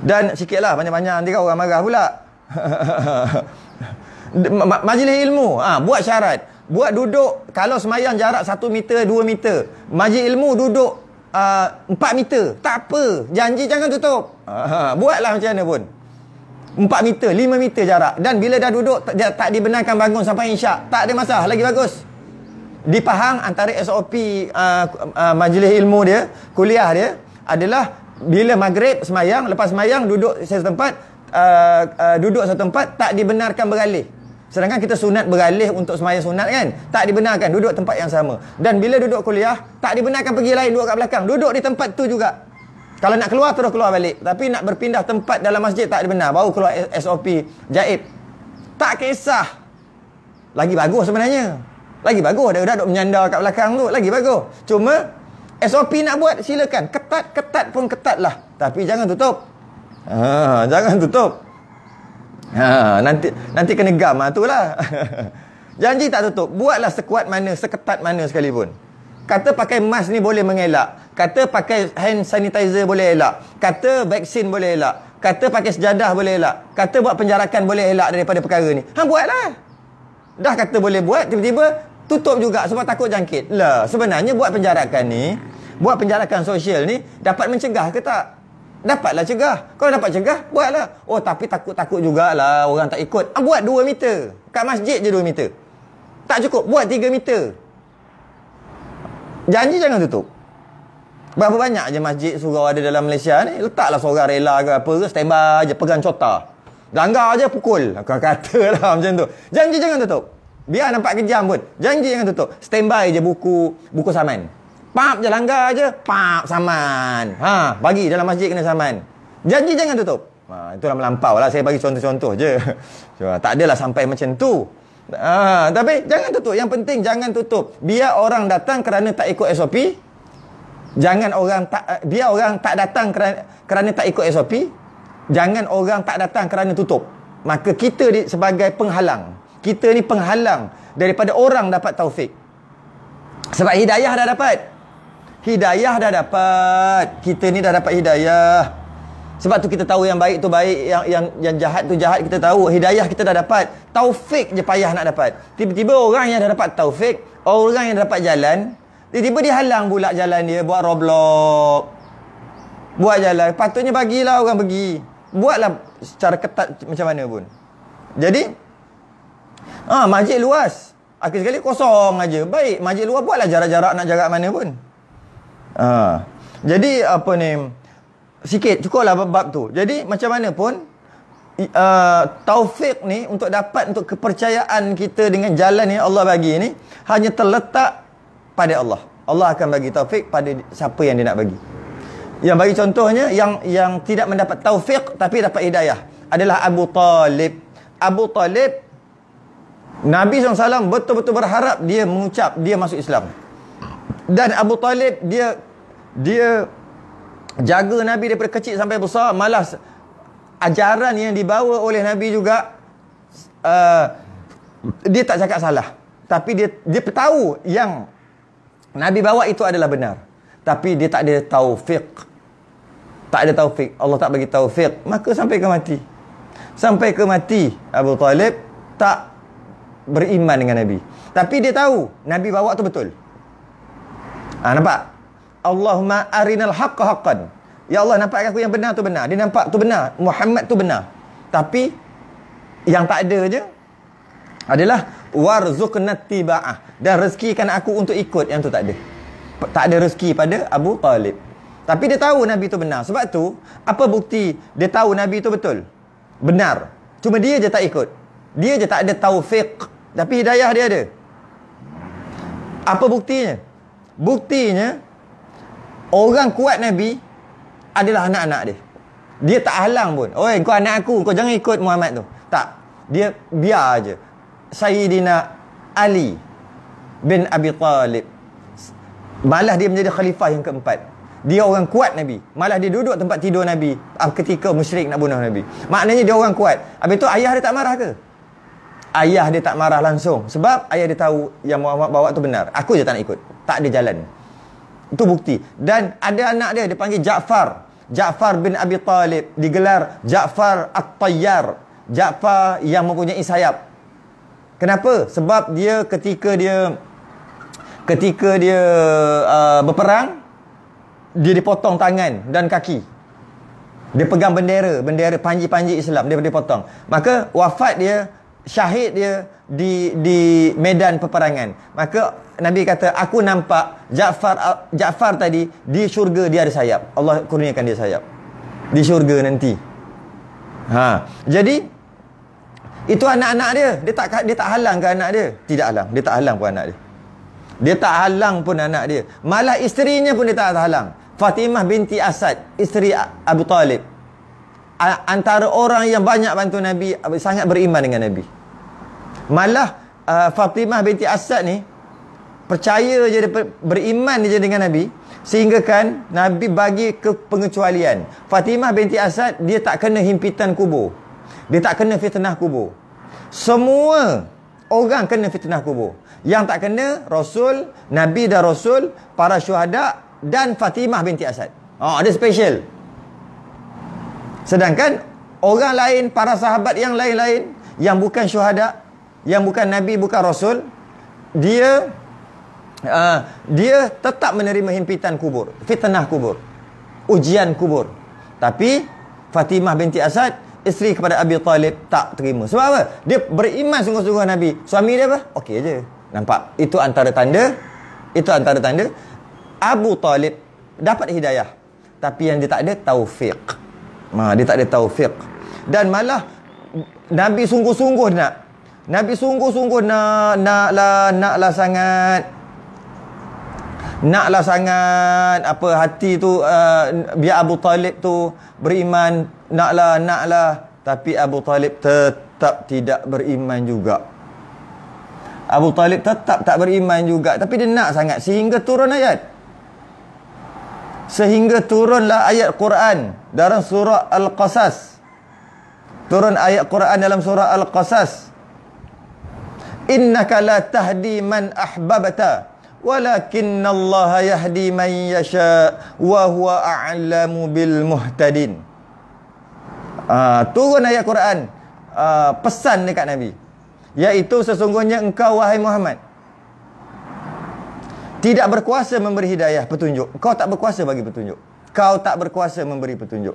Dan sikitlah banyak-banyak nanti kan orang marah pula. majlis ilmu ha, buat syarat buat duduk kalau semayang jarak 1 meter 2 meter majlis ilmu duduk uh, ah, 4 meter tak apa janji jangan tutup ha, ha buatlah macam mana pun 4 meter 5 meter jarak dan bila dah duduk tak, tak dibenarkan bangun sampai insya tak ada masalah lagi bagus di Pahang antara SOP uh, ah, uh, ah, majlis ilmu dia kuliah dia adalah bila maghrib semayang lepas semayang duduk setempat uh, uh, duduk satu tempat tak dibenarkan beralih. Sedangkan kita sunat beralih untuk semayang sunat kan? Tak dibenarkan duduk tempat yang sama. Dan bila duduk kuliah, tak dibenarkan pergi lain duduk kat belakang. Duduk di tempat tu juga. Kalau nak keluar terus keluar balik. Tapi nak berpindah tempat dalam masjid tak dibenar. Baru keluar SOP jaib. Tak kisah. Lagi bagus sebenarnya. Lagi bagus. Dah duduk menyandar kat belakang tu. Lagi bagus. Cuma SOP nak buat silakan. Ketat-ketat pun ketatlah. Tapi jangan tutup. Ha, jangan tutup. Ha, nanti nanti kena gam ah ha, itulah. Janji tak tutup. Buatlah sekuat mana, seketat mana sekalipun. Kata pakai mask ni boleh mengelak. Kata pakai hand sanitizer boleh elak. Kata vaksin boleh elak. Kata pakai sejadah boleh elak. Kata buat penjarakan boleh elak daripada perkara ni. Ha buatlah. Dah kata boleh buat, tiba-tiba tutup juga sebab takut jangkit. Lah, sebenarnya buat penjarakan ni, buat penjarakan sosial ni dapat mencegah ke tak? Dapatlah cegah. Kalau dapat cegah, buatlah. Oh, tapi takut-takut jugalah orang tak ikut. Ah, buat 2 meter. Kat masjid je dua meter. Tak cukup. Buat tiga meter. Janji jangan tutup. Berapa banyak je masjid surau ada dalam Malaysia ni? Letaklah seorang rela ke apa ke. Stembar je. Pegang cota. Langgar je pukul. Aku kata lah macam tu. Janji jangan tutup. Biar nampak kejam pun. Janji jangan tutup. Stembar je buku, Buku saman. Pap je langgar je Pap saman ha, Bagi dalam masjid kena saman Janji jangan tutup ha, Itulah melampau lah Saya bagi contoh-contoh je Cuma, Tak adalah sampai macam tu ha, Tapi jangan tutup Yang penting jangan tutup Biar orang datang kerana tak ikut SOP Jangan orang tak eh, Biar orang tak datang kerana, kerana tak ikut SOP Jangan orang tak datang kerana tutup Maka kita di, sebagai penghalang Kita ni penghalang Daripada orang dapat taufik sebab hidayah dah dapat Hidayah dah dapat. Kita ni dah dapat hidayah. Sebab tu kita tahu yang baik tu baik, yang yang yang jahat tu jahat, kita tahu. Hidayah kita dah dapat. Taufik je payah nak dapat. Tiba-tiba orang yang dah dapat taufik, orang yang dah dapat jalan, tiba-tiba dia halang pula jalan dia buat roblox. Buat jalan. Patutnya bagilah orang pergi. Buatlah secara ketat macam mana pun. Jadi, ah, majlis luas. Akhir sekali kosong aja. Baik, majlis luas buatlah jarak-jarak nak jarak mana pun. Ha. Jadi apa ni sikit cukuplah bab bab tu. Jadi macam mana pun uh, taufik ni untuk dapat untuk kepercayaan kita dengan jalan yang Allah bagi ni hanya terletak pada Allah. Allah akan bagi taufik pada siapa yang dia nak bagi. Yang bagi contohnya yang yang tidak mendapat taufik tapi dapat hidayah adalah Abu Talib. Abu Talib Nabi SAW betul-betul berharap dia mengucap dia masuk Islam dan Abu Talib dia dia jaga Nabi daripada kecil sampai besar malas ajaran yang dibawa oleh Nabi juga uh, dia tak cakap salah tapi dia dia tahu yang Nabi bawa itu adalah benar tapi dia tak ada taufik tak ada taufik Allah tak bagi taufik maka sampai ke mati sampai ke mati Abu Talib tak beriman dengan Nabi tapi dia tahu Nabi bawa tu betul Ah ha, nampak? Allahumma arinal haqqo haqqan. Ya Allah nampak aku yang benar tu benar. Dia nampak tu benar. Muhammad tu benar. Tapi yang tak ada je adalah warzuqnat tibaah dan rezekikan aku untuk ikut yang tu tak ada. Tak ada rezeki pada Abu Talib. Tapi dia tahu Nabi tu benar. Sebab tu apa bukti dia tahu Nabi tu betul? Benar. Cuma dia je tak ikut. Dia je tak ada taufik tapi hidayah dia ada. Apa buktinya? Buktinya Orang kuat Nabi Adalah anak-anak dia Dia tak halang pun Oi kau anak aku Kau jangan ikut Muhammad tu Tak Dia biar je Sayyidina Ali Bin Abi Talib Malah dia menjadi khalifah yang keempat Dia orang kuat Nabi Malah dia duduk tempat tidur Nabi ah, Ketika musyrik nak bunuh Nabi Maknanya dia orang kuat Habis tu ayah dia tak marah ke? Ayah dia tak marah langsung Sebab ayah dia tahu Yang Muhammad bawa tu benar Aku je tak nak ikut tak ada jalan. Itu bukti. Dan ada anak dia, dia panggil Ja'far. Ja'far bin Abi Talib. Digelar Ja'far At-Tayyar. Ja'far yang mempunyai sayap. Kenapa? Sebab dia ketika dia... Ketika dia uh, berperang, dia dipotong tangan dan kaki. Dia pegang bendera, bendera panji-panji Islam. Dia dipotong. Maka wafat dia syahid dia di di medan peperangan maka nabi kata aku nampak Jaafar uh, Jaafar tadi di syurga dia ada sayap Allah kurniakan dia sayap di syurga nanti ha jadi itu anak-anak dia dia tak dia tak halang ke anak dia tidak halang dia tak halang pun anak dia dia tak halang pun anak dia malah isterinya pun dia tak halang Fatimah binti Asad isteri Abu Talib antara orang yang banyak bantu nabi sangat beriman dengan nabi Malah uh, Fatimah binti Asad ni percaya je beriman je dengan Nabi sehingga kan Nabi bagi ke pengecualian. Fatimah binti Asad dia tak kena himpitan kubur. Dia tak kena fitnah kubur. Semua orang kena fitnah kubur. Yang tak kena Rasul, Nabi dan Rasul, para syuhada dan Fatimah binti Asad. Oh, ada special. Sedangkan orang lain, para sahabat yang lain-lain yang bukan syuhada yang bukan nabi bukan rasul dia uh, dia tetap menerima himpitan kubur fitnah kubur ujian kubur tapi Fatimah binti Asad isteri kepada Abi Talib tak terima sebab apa dia beriman sungguh-sungguh nabi suami dia apa okey aje nampak itu antara tanda itu antara tanda Abu Talib dapat hidayah tapi yang dia tak ada taufik ha, dia tak ada taufik dan malah nabi sungguh-sungguh nak Nabi sungguh-sungguh nak lah nak lah sangat nak lah sangat apa hati tu uh, biar Abu Talib tu beriman Nak lah nak lah. tapi Abu Talib tetap tidak beriman juga Abu Talib tetap tak beriman juga tapi dia nak sangat sehingga turun ayat sehingga turunlah ayat Quran dalam surah Al-Qasas turun ayat Quran dalam surah Al-Qasas innaka la tahdi man ahbabta walakin Allah yahdi man yasha wa huwa a'lamu bil muhtadin uh, turun ayat Quran uh, pesan dekat Nabi iaitu sesungguhnya engkau wahai Muhammad tidak berkuasa memberi hidayah petunjuk kau tak berkuasa bagi petunjuk kau tak berkuasa memberi petunjuk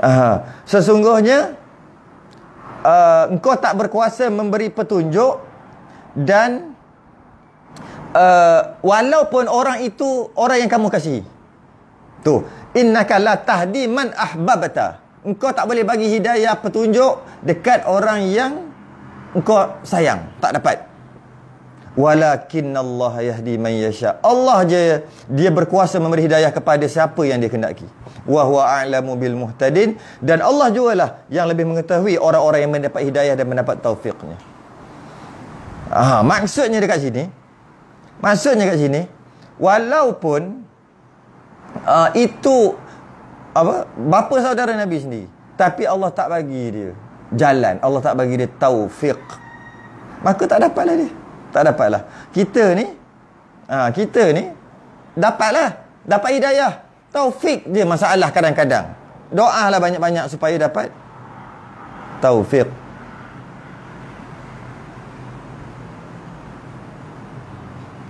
uh, sesungguhnya uh, engkau tak berkuasa memberi petunjuk dan uh, walaupun orang itu orang yang kamu kasihi tu innaka la tahdi man ahbabta engkau tak boleh bagi hidayah petunjuk dekat orang yang engkau sayang tak dapat walakinallahu yahdi man yasha Allah je dia berkuasa memberi hidayah kepada siapa yang dia kehendaki wa huwa a'lamu bil muhtadin dan Allah jualah yang lebih mengetahui orang-orang yang mendapat hidayah dan mendapat taufiknya Ha, maksudnya dekat sini Maksudnya dekat sini Walaupun uh, Itu apa Bapa saudara Nabi sendiri Tapi Allah tak bagi dia Jalan Allah tak bagi dia taufik. Maka tak dapatlah dia Tak dapatlah Kita ni ha, Kita ni Dapatlah Dapat hidayah taufik dia masalah kadang-kadang Doa lah banyak-banyak supaya dapat taufik.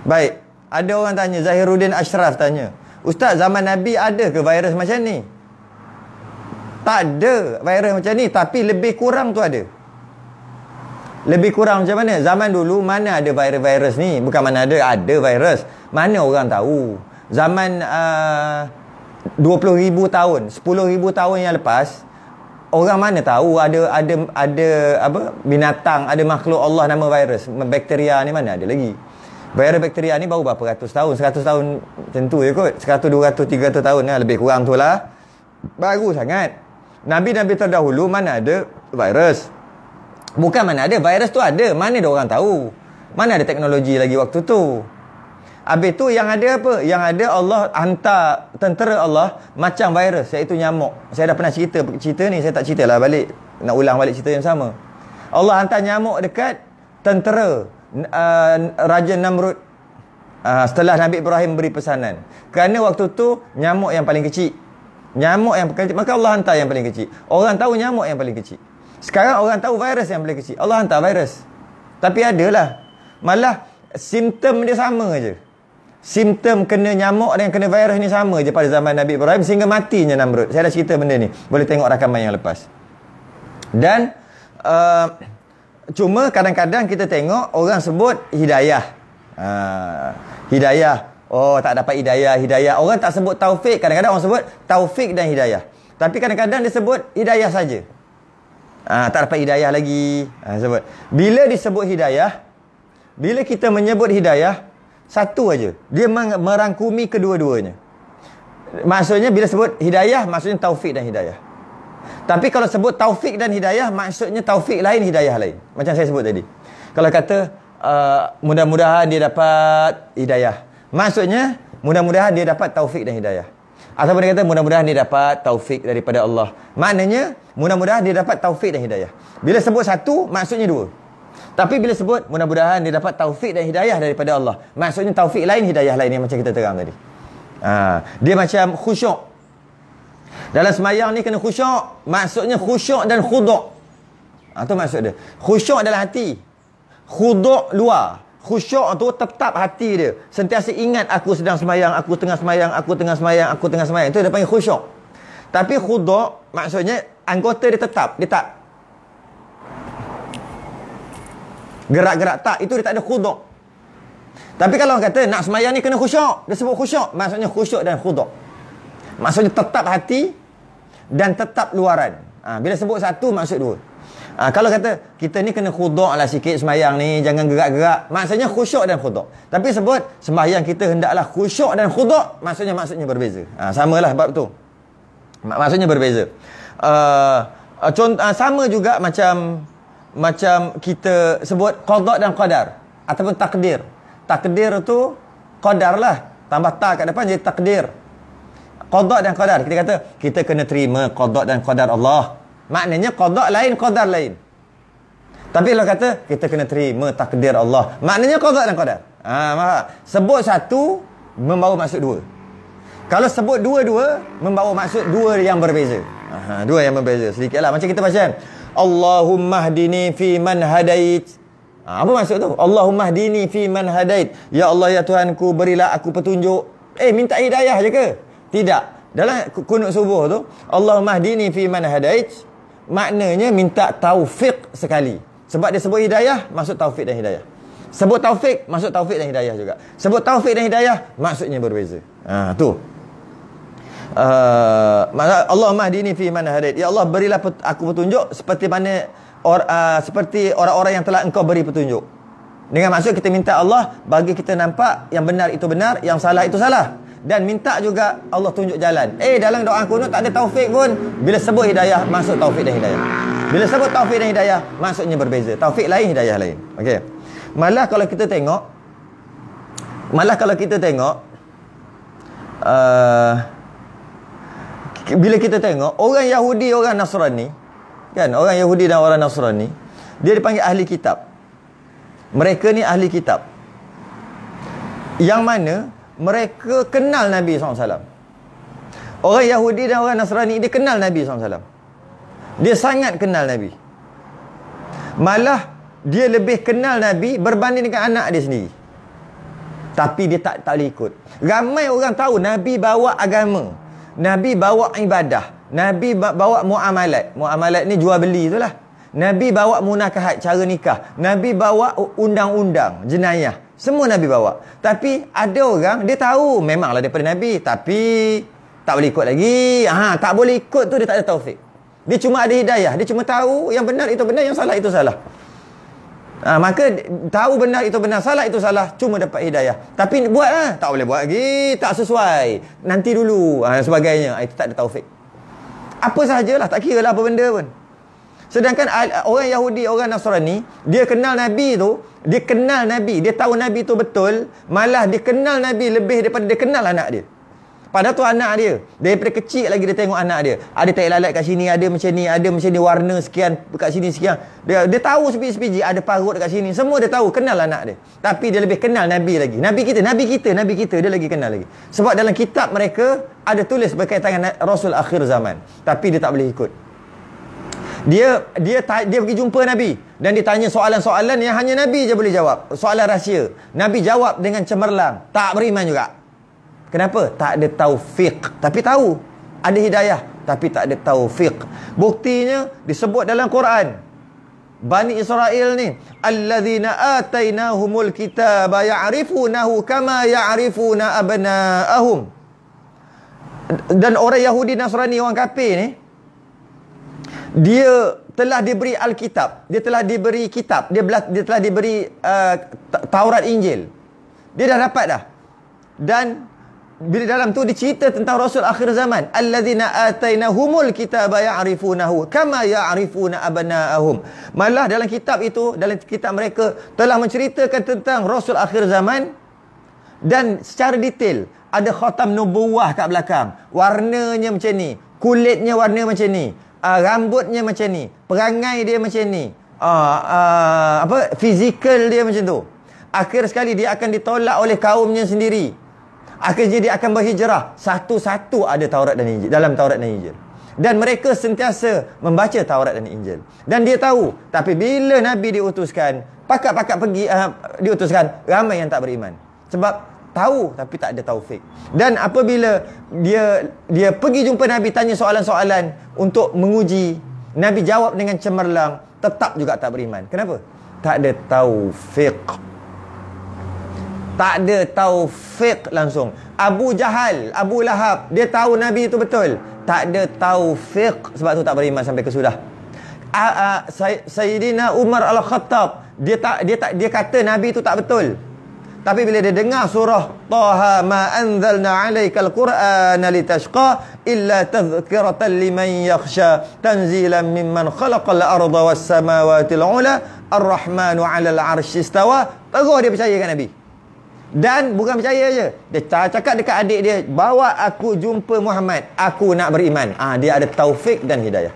Baik. Ada orang tanya. Zahiruddin Ashraf tanya. Ustaz, zaman Nabi ada ke virus macam ni? Tak ada virus macam ni. Tapi lebih kurang tu ada. Lebih kurang macam mana? Zaman dulu mana ada virus-virus ni? Bukan mana ada. Ada virus. Mana orang tahu? Zaman ah, uh, 20,000 tahun. 10,000 tahun yang lepas. Orang mana tahu ada ada ada apa binatang, ada makhluk Allah nama virus. Bakteria ni mana ada lagi. Viral bakteria ni baru berapa ratus tahun? Seratus tahun tentu je kot. Seratus, dua ratus, tiga ratus tahun lah. Lebih kurang tu lah. Baru sangat. Nabi-Nabi terdahulu mana ada virus? Bukan mana ada. Virus tu ada. Mana dia orang tahu? Mana ada teknologi lagi waktu tu? Habis tu yang ada apa? Yang ada Allah hantar tentera Allah macam virus. Iaitu nyamuk. Saya dah pernah cerita. Cerita ni saya tak cerita lah balik. Nak ulang balik cerita yang sama. Allah hantar nyamuk dekat tentera. Tentera. Uh, Raja Namrud uh, Setelah Nabi Ibrahim beri pesanan Kerana waktu tu Nyamuk yang paling kecil Nyamuk yang paling kecil Maka Allah hantar yang paling kecil Orang tahu nyamuk yang paling kecil Sekarang orang tahu virus yang paling kecil Allah hantar virus Tapi adalah Malah Simptom dia sama je Simptom kena nyamuk dan kena virus ni sama je pada zaman Nabi Ibrahim Sehingga matinya Namrud Saya dah cerita benda ni Boleh tengok rakaman yang lepas Dan uh, Cuma kadang-kadang kita tengok orang sebut hidayah. Ha, hidayah. Oh, tak dapat hidayah, hidayah. Orang tak sebut taufik. Kadang-kadang orang sebut taufik dan hidayah. Tapi kadang-kadang disebut hidayah saja. Ha, tak dapat hidayah lagi. Ha, sebut. Bila disebut hidayah, bila kita menyebut hidayah, satu aja. Dia merangkumi kedua-duanya. Maksudnya bila sebut hidayah, maksudnya taufik dan hidayah. Tapi kalau sebut taufik dan hidayah, maksudnya taufik lain, hidayah lain. Macam saya sebut tadi. Kalau kata, uh, mudah-mudahan dia dapat hidayah. Maksudnya, mudah-mudahan dia dapat taufik dan hidayah. Ataupun dia kata, mudah-mudahan dia dapat taufik daripada Allah. Maknanya, mudah-mudahan dia dapat taufik dan hidayah. Bila sebut satu, maksudnya dua. Tapi bila sebut, mudah-mudahan dia dapat taufik dan hidayah daripada Allah. Maksudnya, taufik lain, hidayah lain yang macam kita terang tadi. Ha. Dia macam khusyuk. Dalam semayang ni kena khusyuk. Maksudnya khusyuk dan khuduk. Itu ha, maksud dia. Khusyuk dalam hati. Khuduk luar. Khusyuk tu tetap hati dia. Sentiasa ingat aku sedang semayang, aku tengah semayang, aku tengah semayang, aku tengah semayang. Itu dia panggil khusyuk. Tapi khuduk maksudnya anggota dia tetap. Dia tak gerak-gerak tak. Itu dia tak ada khuduk. Tapi kalau orang kata nak semayang ni kena khusyuk. Dia sebut khusyuk. Maksudnya khusyuk dan khuduk. Maksudnya tetap hati dan tetap luaran. Ha, bila sebut satu, maksud dua. Ha, kalau kata, kita ni kena khuduk lah sikit semayang ni, jangan gerak-gerak. Maksudnya khusyuk dan khuduk. Tapi sebut, semayang kita hendaklah khusyuk dan khuduk, maksudnya maksudnya berbeza. Ha, sama lah sebab tu. Maksudnya berbeza. Uh, uh contoh, uh, sama juga macam macam kita sebut khuduk dan qadar. Ataupun takdir. Takdir tu, qadar lah. Tambah tak kat depan jadi takdir. Takdir qada dan qadar. Kita kata kita kena terima qada dan qadar Allah. Maknanya qada lain qadar lain. Tapi kalau kata kita kena terima takdir Allah, maknanya qada dan qadar. Ah, sebut satu membawa maksud dua. Kalau sebut dua-dua membawa maksud dua yang berbeza. Aha, dua yang berbeza sedikitlah. Macam kita baca Allahumma hadini fi man hadait. Ha, apa maksud tu? Allahumma hadini fi man hadait. Ya Allah ya Tuhanku berilah aku petunjuk. Eh minta hidayah je ke? Tidak. Dalam kunut subuh tu, Allahumma hdini fi man hadait, maknanya minta taufik sekali. Sebab dia sebut hidayah, maksud taufik dan hidayah. Sebut taufik, maksud taufik dan hidayah juga. Sebut taufik dan hidayah, maksudnya berbeza. Ha, tu. Uh, Allahumma hdini fi man hadait. Ya Allah, berilah aku petunjuk seperti mana or, uh, seperti orang-orang yang telah engkau beri petunjuk. Dengan maksud kita minta Allah bagi kita nampak yang benar itu benar, yang salah itu salah dan minta juga Allah tunjuk jalan. Eh dalam doa kuno tak ada taufik pun. Bila sebut hidayah masuk taufik dan hidayah. Bila sebut taufik dan hidayah maksudnya berbeza. Taufik lain hidayah lain. Okey. Malah kalau kita tengok malah kalau kita tengok uh, bila kita tengok orang Yahudi orang Nasrani kan orang Yahudi dan orang Nasrani dia dipanggil ahli kitab. Mereka ni ahli kitab. Yang mana mereka kenal Nabi SAW. Orang Yahudi dan orang Nasrani, dia kenal Nabi SAW. Dia sangat kenal Nabi. Malah, dia lebih kenal Nabi berbanding dengan anak dia sendiri. Tapi dia tak, tak boleh ikut. Ramai orang tahu Nabi bawa agama. Nabi bawa ibadah. Nabi bawa muamalat. Muamalat ni jual beli tu lah. Nabi bawa munakahat, cara nikah. Nabi bawa undang-undang, jenayah. Semua Nabi bawa. Tapi ada orang, dia tahu memanglah daripada Nabi. Tapi tak boleh ikut lagi. Ha, tak boleh ikut tu dia tak ada taufik. Dia cuma ada hidayah. Dia cuma tahu yang benar itu benar, yang salah itu salah. Ha, maka tahu benar itu benar, salah itu salah. Cuma dapat hidayah. Tapi buatlah. Ha, tak boleh buat lagi. Tak sesuai. Nanti dulu. Ha, sebagainya. Ha, itu tak ada taufik. Apa sahajalah. Tak kira lah apa benda pun. Sedangkan orang Yahudi, orang Nasrani, dia kenal Nabi tu, dia kenal Nabi, dia tahu Nabi tu betul, malah dia kenal Nabi lebih daripada dia kenal anak dia. Pada tu anak dia, daripada kecil lagi dia tengok anak dia. Ada tak lalat kat sini, ada macam ni, ada macam ni, warna sekian, kat sini sekian. Dia, dia tahu sepiji-sepiji, ada parut kat sini, semua dia tahu, kenal anak dia. Tapi dia lebih kenal Nabi lagi. Nabi kita, Nabi kita, Nabi kita, dia lagi kenal lagi. Sebab dalam kitab mereka, ada tulis berkaitan Rasul akhir zaman. Tapi dia tak boleh ikut dia dia dia pergi jumpa nabi dan ditanya soalan-soalan yang hanya nabi je boleh jawab soalan rahsia nabi jawab dengan cemerlang tak beriman juga kenapa tak ada taufik tapi tahu ada hidayah tapi tak ada taufik buktinya disebut dalam Quran Bani Israel ni al-ladina alladzina atainahumul kitab ya'rifunahu kama ya'rifuna abnaahum dan orang Yahudi Nasrani orang kafir ni dia telah diberi alkitab dia telah diberi kitab dia belah, dia telah diberi uh, Taurat Injil dia dah dapat dah dan bila dalam tu dicerita tentang rasul akhir zaman allazina atainahumul kitaba ya'rifunahu kama ya'rifuna abnaahum malah dalam kitab itu dalam kitab mereka telah menceritakan tentang rasul akhir zaman dan secara detail ada khatam nubuah kat belakang warnanya macam ni kulitnya warna macam ni uh, rambutnya macam ni perangai dia macam ni uh, uh, apa fizikal dia macam tu akhir sekali dia akan ditolak oleh kaumnya sendiri akhirnya dia akan berhijrah satu-satu ada Taurat dan Injil dalam Taurat dan Injil dan mereka sentiasa membaca Taurat dan Injil dan dia tahu tapi bila nabi diutuskan pakat-pakat pergi uh, diutuskan ramai yang tak beriman sebab tahu tapi tak ada taufik. Dan apabila dia dia pergi jumpa Nabi tanya soalan-soalan untuk menguji, Nabi jawab dengan cemerlang, tetap juga tak beriman. Kenapa? Tak ada taufik. Tak ada taufik langsung. Abu Jahal, Abu Lahab, dia tahu Nabi itu betul. Tak ada taufik sebab tu tak beriman sampai ke sudah. Sayyidina Umar Al-Khattab, dia tak dia tak dia kata Nabi itu tak betul. Tapi bila dia dengar surah Taha ma anzalna alaikal qur'ana litashqa illa tadhkiratan liman yakhsha tanzilan mimman khalaqal arda was samawati al'ula arrahmanu 'alal 'arsy istawa. Bagus dia percaya kan Nabi. Dan bukan percaya aje. Dia cakap dekat adik dia, "Bawa aku jumpa Muhammad. Aku nak beriman." Ah ha, dia ada taufik dan hidayah.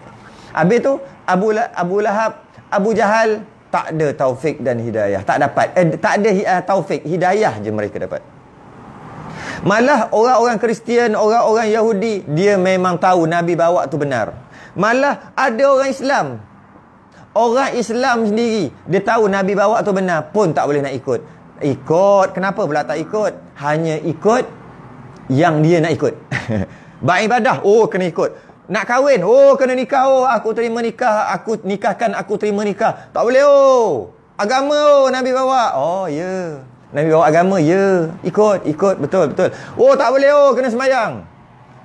Habis tu Abu Lahab, Abu Jahal tak ada taufik dan hidayah tak dapat eh, tak ada uh, taufik hidayah je mereka dapat malah orang-orang Kristian orang-orang Yahudi dia memang tahu Nabi bawa tu benar malah ada orang Islam orang Islam sendiri dia tahu Nabi bawa tu benar pun tak boleh nak ikut ikut kenapa pula tak ikut hanya ikut yang dia nak ikut baik ibadah oh kena ikut nak kahwin? Oh, kena nikah. Oh, aku terima nikah. Aku nikahkan, aku terima nikah. Tak boleh, oh. Agama, oh. Nabi bawa. Oh, ya. Yeah. Nabi bawa agama, ya. Yeah. Ikut, ikut. Betul, betul. Oh, tak boleh, oh. Kena semayang.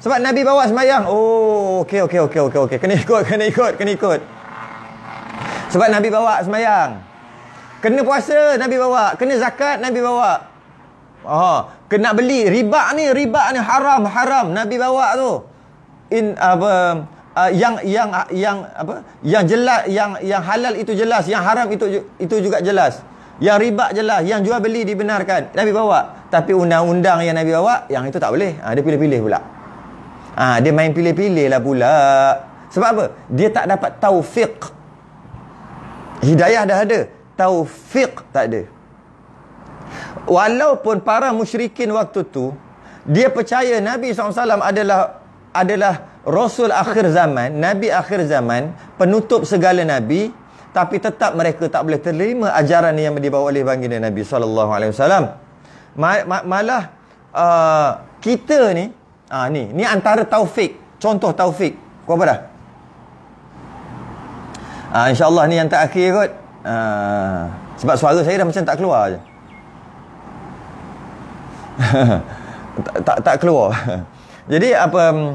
Sebab Nabi bawa semayang. Oh, okey, okey, okey, okey. Okay. Kena ikut, kena ikut, kena ikut. Sebab Nabi bawa semayang. Kena puasa, Nabi bawa. Kena zakat, Nabi bawa. Oh, kena beli. riba ni, riba ni. Haram, haram. Nabi bawa tu in apa uh, yang yang uh, yang apa yang jelas yang yang halal itu jelas yang haram itu itu juga jelas yang riba jelas yang jual beli dibenarkan Nabi bawa tapi undang-undang yang Nabi bawa yang itu tak boleh ha, dia pilih-pilih pula ha, dia main pilih-pilih lah pula sebab apa dia tak dapat taufik hidayah dah ada taufik tak ada walaupun para musyrikin waktu tu dia percaya Nabi SAW adalah adalah Rasul akhir zaman, Nabi akhir zaman, penutup segala Nabi, tapi tetap mereka tak boleh terima ajaran yang dibawa oleh baginda Nabi SAW. malah uh, kita ni, uh, ni, ni antara taufik, contoh taufik. Kau apa dah? Uh, InsyaAllah ni yang terakhir kot. Uh, sebab suara saya dah macam tak keluar je. tak, tak, tak keluar. Jadi apa mm,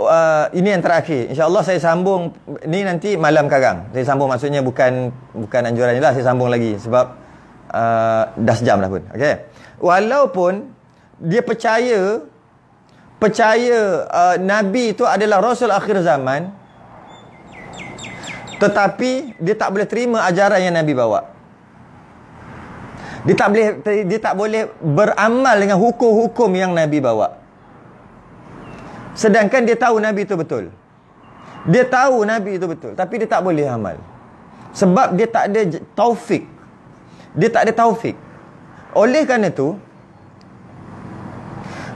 uh, ini yang terakhir. Insya-Allah saya sambung ni nanti malam karang. Saya sambung maksudnya bukan bukan anjuran lah saya sambung lagi sebab uh, dah sejam dah pun. Okey. Walaupun dia percaya percaya uh, nabi itu adalah rasul akhir zaman tetapi dia tak boleh terima ajaran yang nabi bawa. Dia tak boleh dia tak boleh beramal dengan hukum-hukum yang nabi bawa. Sedangkan dia tahu Nabi itu betul. Dia tahu Nabi itu betul. Tapi dia tak boleh amal. Sebab dia tak ada taufik. Dia tak ada taufik. Oleh kerana itu,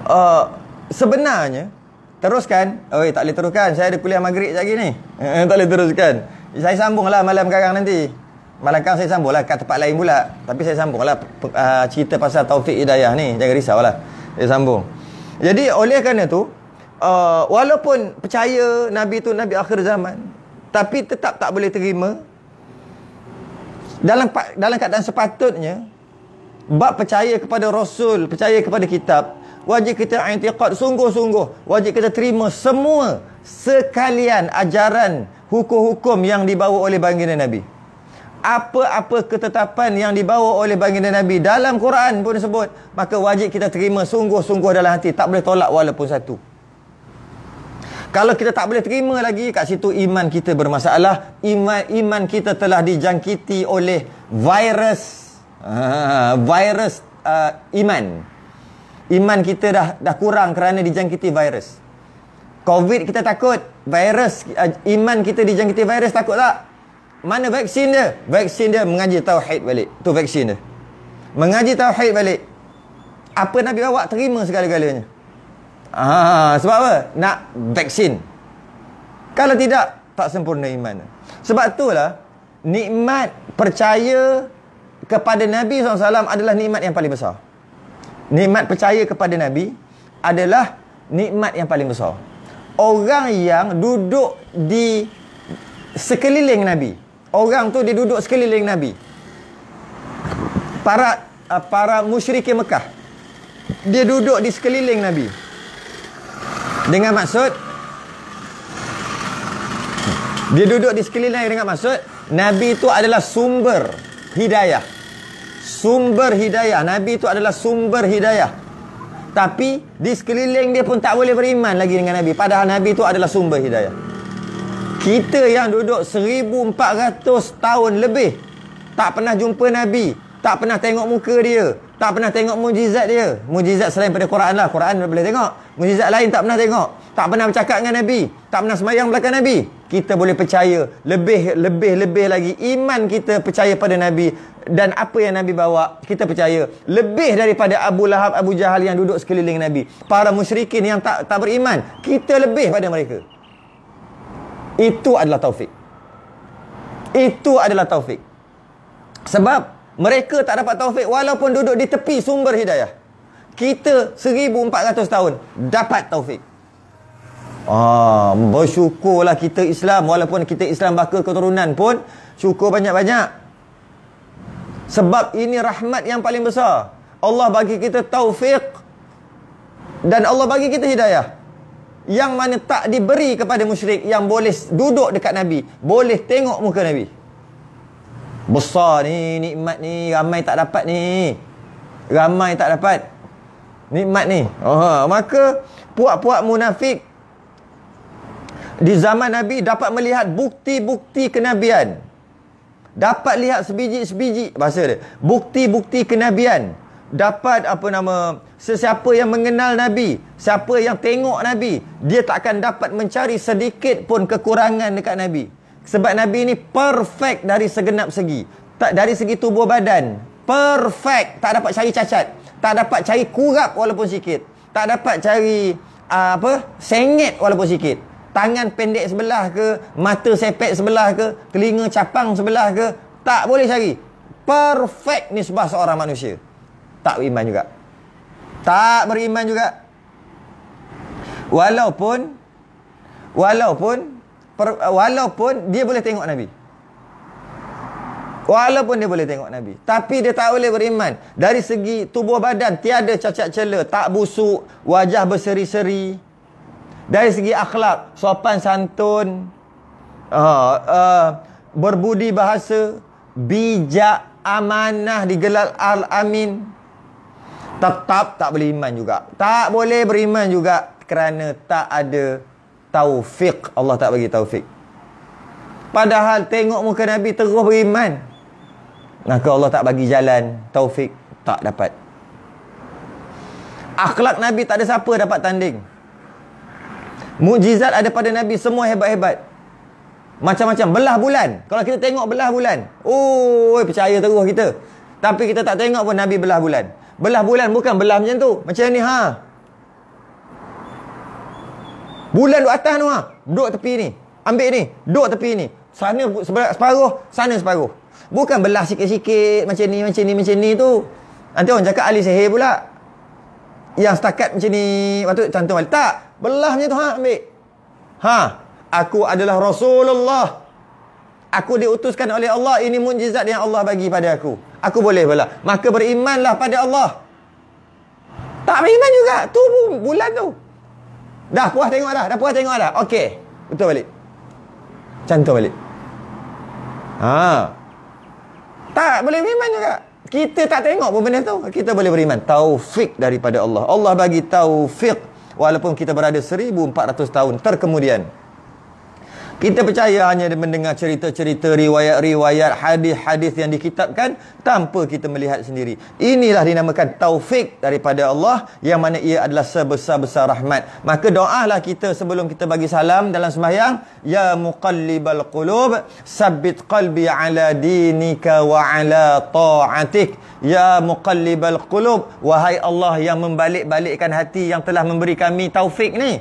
uh, sebenarnya, teruskan. Oi, tak boleh teruskan. Saya ada kuliah maghrib sekejap lagi ni. Eh, eh, tak boleh teruskan. Saya sambunglah malam sekarang nanti. Malam sekarang saya sambunglah kat tempat lain pula. Tapi saya sambunglah uh, cerita pasal taufik hidayah ni. Jangan lah. Saya sambung. Jadi oleh kerana itu, uh, walaupun percaya Nabi itu Nabi akhir zaman, tapi tetap tak boleh terima dalam dalam keadaan sepatutnya bab percaya kepada Rasul, percaya kepada kitab, wajib kita intiqad sungguh-sungguh, wajib kita terima semua sekalian ajaran hukum-hukum yang dibawa oleh baginda Nabi. Apa-apa ketetapan yang dibawa oleh baginda Nabi dalam Quran pun sebut, maka wajib kita terima sungguh-sungguh dalam hati, tak boleh tolak walaupun satu kalau kita tak boleh terima lagi kat situ iman kita bermasalah iman iman kita telah dijangkiti oleh virus uh, virus uh, iman iman kita dah dah kurang kerana dijangkiti virus covid kita takut virus uh, iman kita dijangkiti virus takut tak mana vaksin dia vaksin dia mengaji tauhid balik tu vaksin dia mengaji tauhid balik apa nabi bawa terima segala-galanya Ah, sebab apa? Nak vaksin. Kalau tidak, tak sempurna iman. Sebab itulah, nikmat percaya kepada Nabi SAW adalah nikmat yang paling besar. Nikmat percaya kepada Nabi adalah nikmat yang paling besar. Orang yang duduk di sekeliling Nabi. Orang tu dia duduk sekeliling Nabi. Para ah, para musyrikin Mekah. Dia duduk di sekeliling Nabi. Dengan maksud Dia duduk di sekeliling air dengan maksud Nabi itu adalah sumber hidayah Sumber hidayah Nabi itu adalah sumber hidayah Tapi di sekeliling dia pun tak boleh beriman lagi dengan Nabi Padahal Nabi itu adalah sumber hidayah Kita yang duduk 1400 tahun lebih Tak pernah jumpa Nabi Tak pernah tengok muka dia tak pernah tengok mujizat dia mujizat selain pada Quran lah Quran boleh tengok mujizat lain tak pernah tengok tak pernah bercakap dengan Nabi tak pernah semayang belakang Nabi kita boleh percaya lebih lebih lebih lagi iman kita percaya pada Nabi dan apa yang Nabi bawa kita percaya lebih daripada Abu Lahab Abu Jahal yang duduk sekeliling Nabi para musyrikin yang tak tak beriman kita lebih pada mereka itu adalah taufik itu adalah taufik sebab mereka tak dapat taufik walaupun duduk di tepi sumber hidayah. Kita 1400 tahun dapat taufik. Ah, bersyukurlah kita Islam walaupun kita Islam bakal keturunan pun syukur banyak-banyak. Sebab ini rahmat yang paling besar. Allah bagi kita taufik dan Allah bagi kita hidayah. Yang mana tak diberi kepada musyrik yang boleh duduk dekat Nabi, boleh tengok muka Nabi. Besar ni nikmat ni ramai tak dapat ni. Ramai tak dapat nikmat ni. Aha, maka puak-puak munafik di zaman Nabi dapat melihat bukti-bukti kenabian. Dapat lihat sebiji-sebiji bahasa dia. Bukti-bukti kenabian. Dapat apa nama sesiapa yang mengenal Nabi, siapa yang tengok Nabi, dia tak akan dapat mencari sedikit pun kekurangan dekat Nabi. Sebab Nabi ni perfect dari segenap segi. Tak dari segi tubuh badan. Perfect. Tak dapat cari cacat. Tak dapat cari kurap walaupun sikit. Tak dapat cari uh, apa? Sengit walaupun sikit. Tangan pendek sebelah ke, mata sepet sebelah ke, telinga capang sebelah ke, tak boleh cari. Perfect nisbah seorang manusia. Tak beriman juga. Tak beriman juga. Walaupun walaupun walaupun dia boleh tengok Nabi. Walaupun dia boleh tengok Nabi. Tapi dia tak boleh beriman. Dari segi tubuh badan, tiada cacat cela, tak busuk, wajah berseri-seri. Dari segi akhlak, sopan santun, uh, uh, berbudi bahasa, bijak amanah digelar al-amin. Tetap tak boleh iman juga. Tak boleh beriman juga kerana tak ada taufik Allah tak bagi taufik padahal tengok muka nabi terus beriman maka Allah tak bagi jalan taufik tak dapat akhlak nabi tak ada siapa dapat tanding Mujizat ada pada nabi semua hebat-hebat macam-macam belah bulan kalau kita tengok belah bulan oh percaya terus kita tapi kita tak tengok pun nabi belah bulan belah bulan bukan belah macam tu macam ni ha Bulan duk atas tu ha. Duk tepi ni. Ambil ni. Duk tepi ni. Sana sebelah separuh, sana separuh. Bukan belah sikit-sikit macam ni, macam ni, macam ni tu. Nanti orang cakap ahli seher pula. Yang setakat macam ni. Lepas tu, cantum balik. Tak. Belah macam tu ha, ambil. Ha. Aku adalah Rasulullah. Aku diutuskan oleh Allah. Ini mujizat yang Allah bagi pada aku. Aku boleh belah. Maka berimanlah pada Allah. Tak beriman juga. Tu bulan tu. Dah puas tengok dah Dah puas tengok dah Okey Betul balik Cantum balik ha. Tak boleh beriman juga Kita tak tengok pun benda tu Kita boleh beriman Taufik daripada Allah Allah bagi taufik Walaupun kita berada 1400 tahun terkemudian kita percaya hanya mendengar cerita-cerita, riwayat-riwayat, hadis-hadis yang dikitabkan tanpa kita melihat sendiri. Inilah dinamakan taufik daripada Allah yang mana ia adalah sebesar-besar rahmat. Maka doalah kita sebelum kita bagi salam dalam sembahyang. Ya muqallibal qulub, sabit qalbi ala dinika wa ala ta'atik. Ya muqallibal qulub, wahai Allah yang membalik-balikkan hati yang telah memberi kami taufik ni.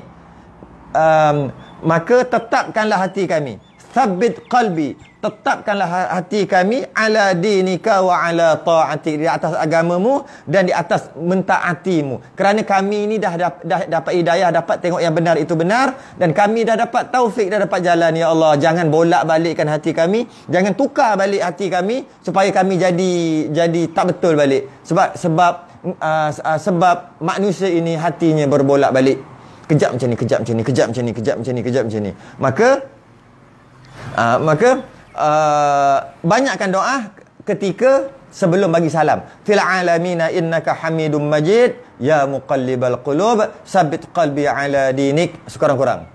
Um, maka tetapkanlah hati kami sabit qalbi tetapkanlah ha- hati kami ala dinika wa ala ta'ati di atas agamamu dan di atas mentaatimu kerana kami ini dah, dah, dah dapat hidayah dapat tengok yang benar itu benar dan kami dah dapat taufik dah dapat jalan ya Allah jangan bolak balikkan hati kami jangan tukar balik hati kami supaya kami jadi jadi tak betul balik sebab sebab uh, uh, sebab manusia ini hatinya berbolak balik kejap macam ni kejap macam ni kejap macam ni kejap macam ni kejap macam ni maka uh, maka uh, banyakkan doa ketika sebelum bagi salam fil alamina innaka hamidum majid ya muqallibal qulub sabbit qalbi ala dinik sekurang-kurang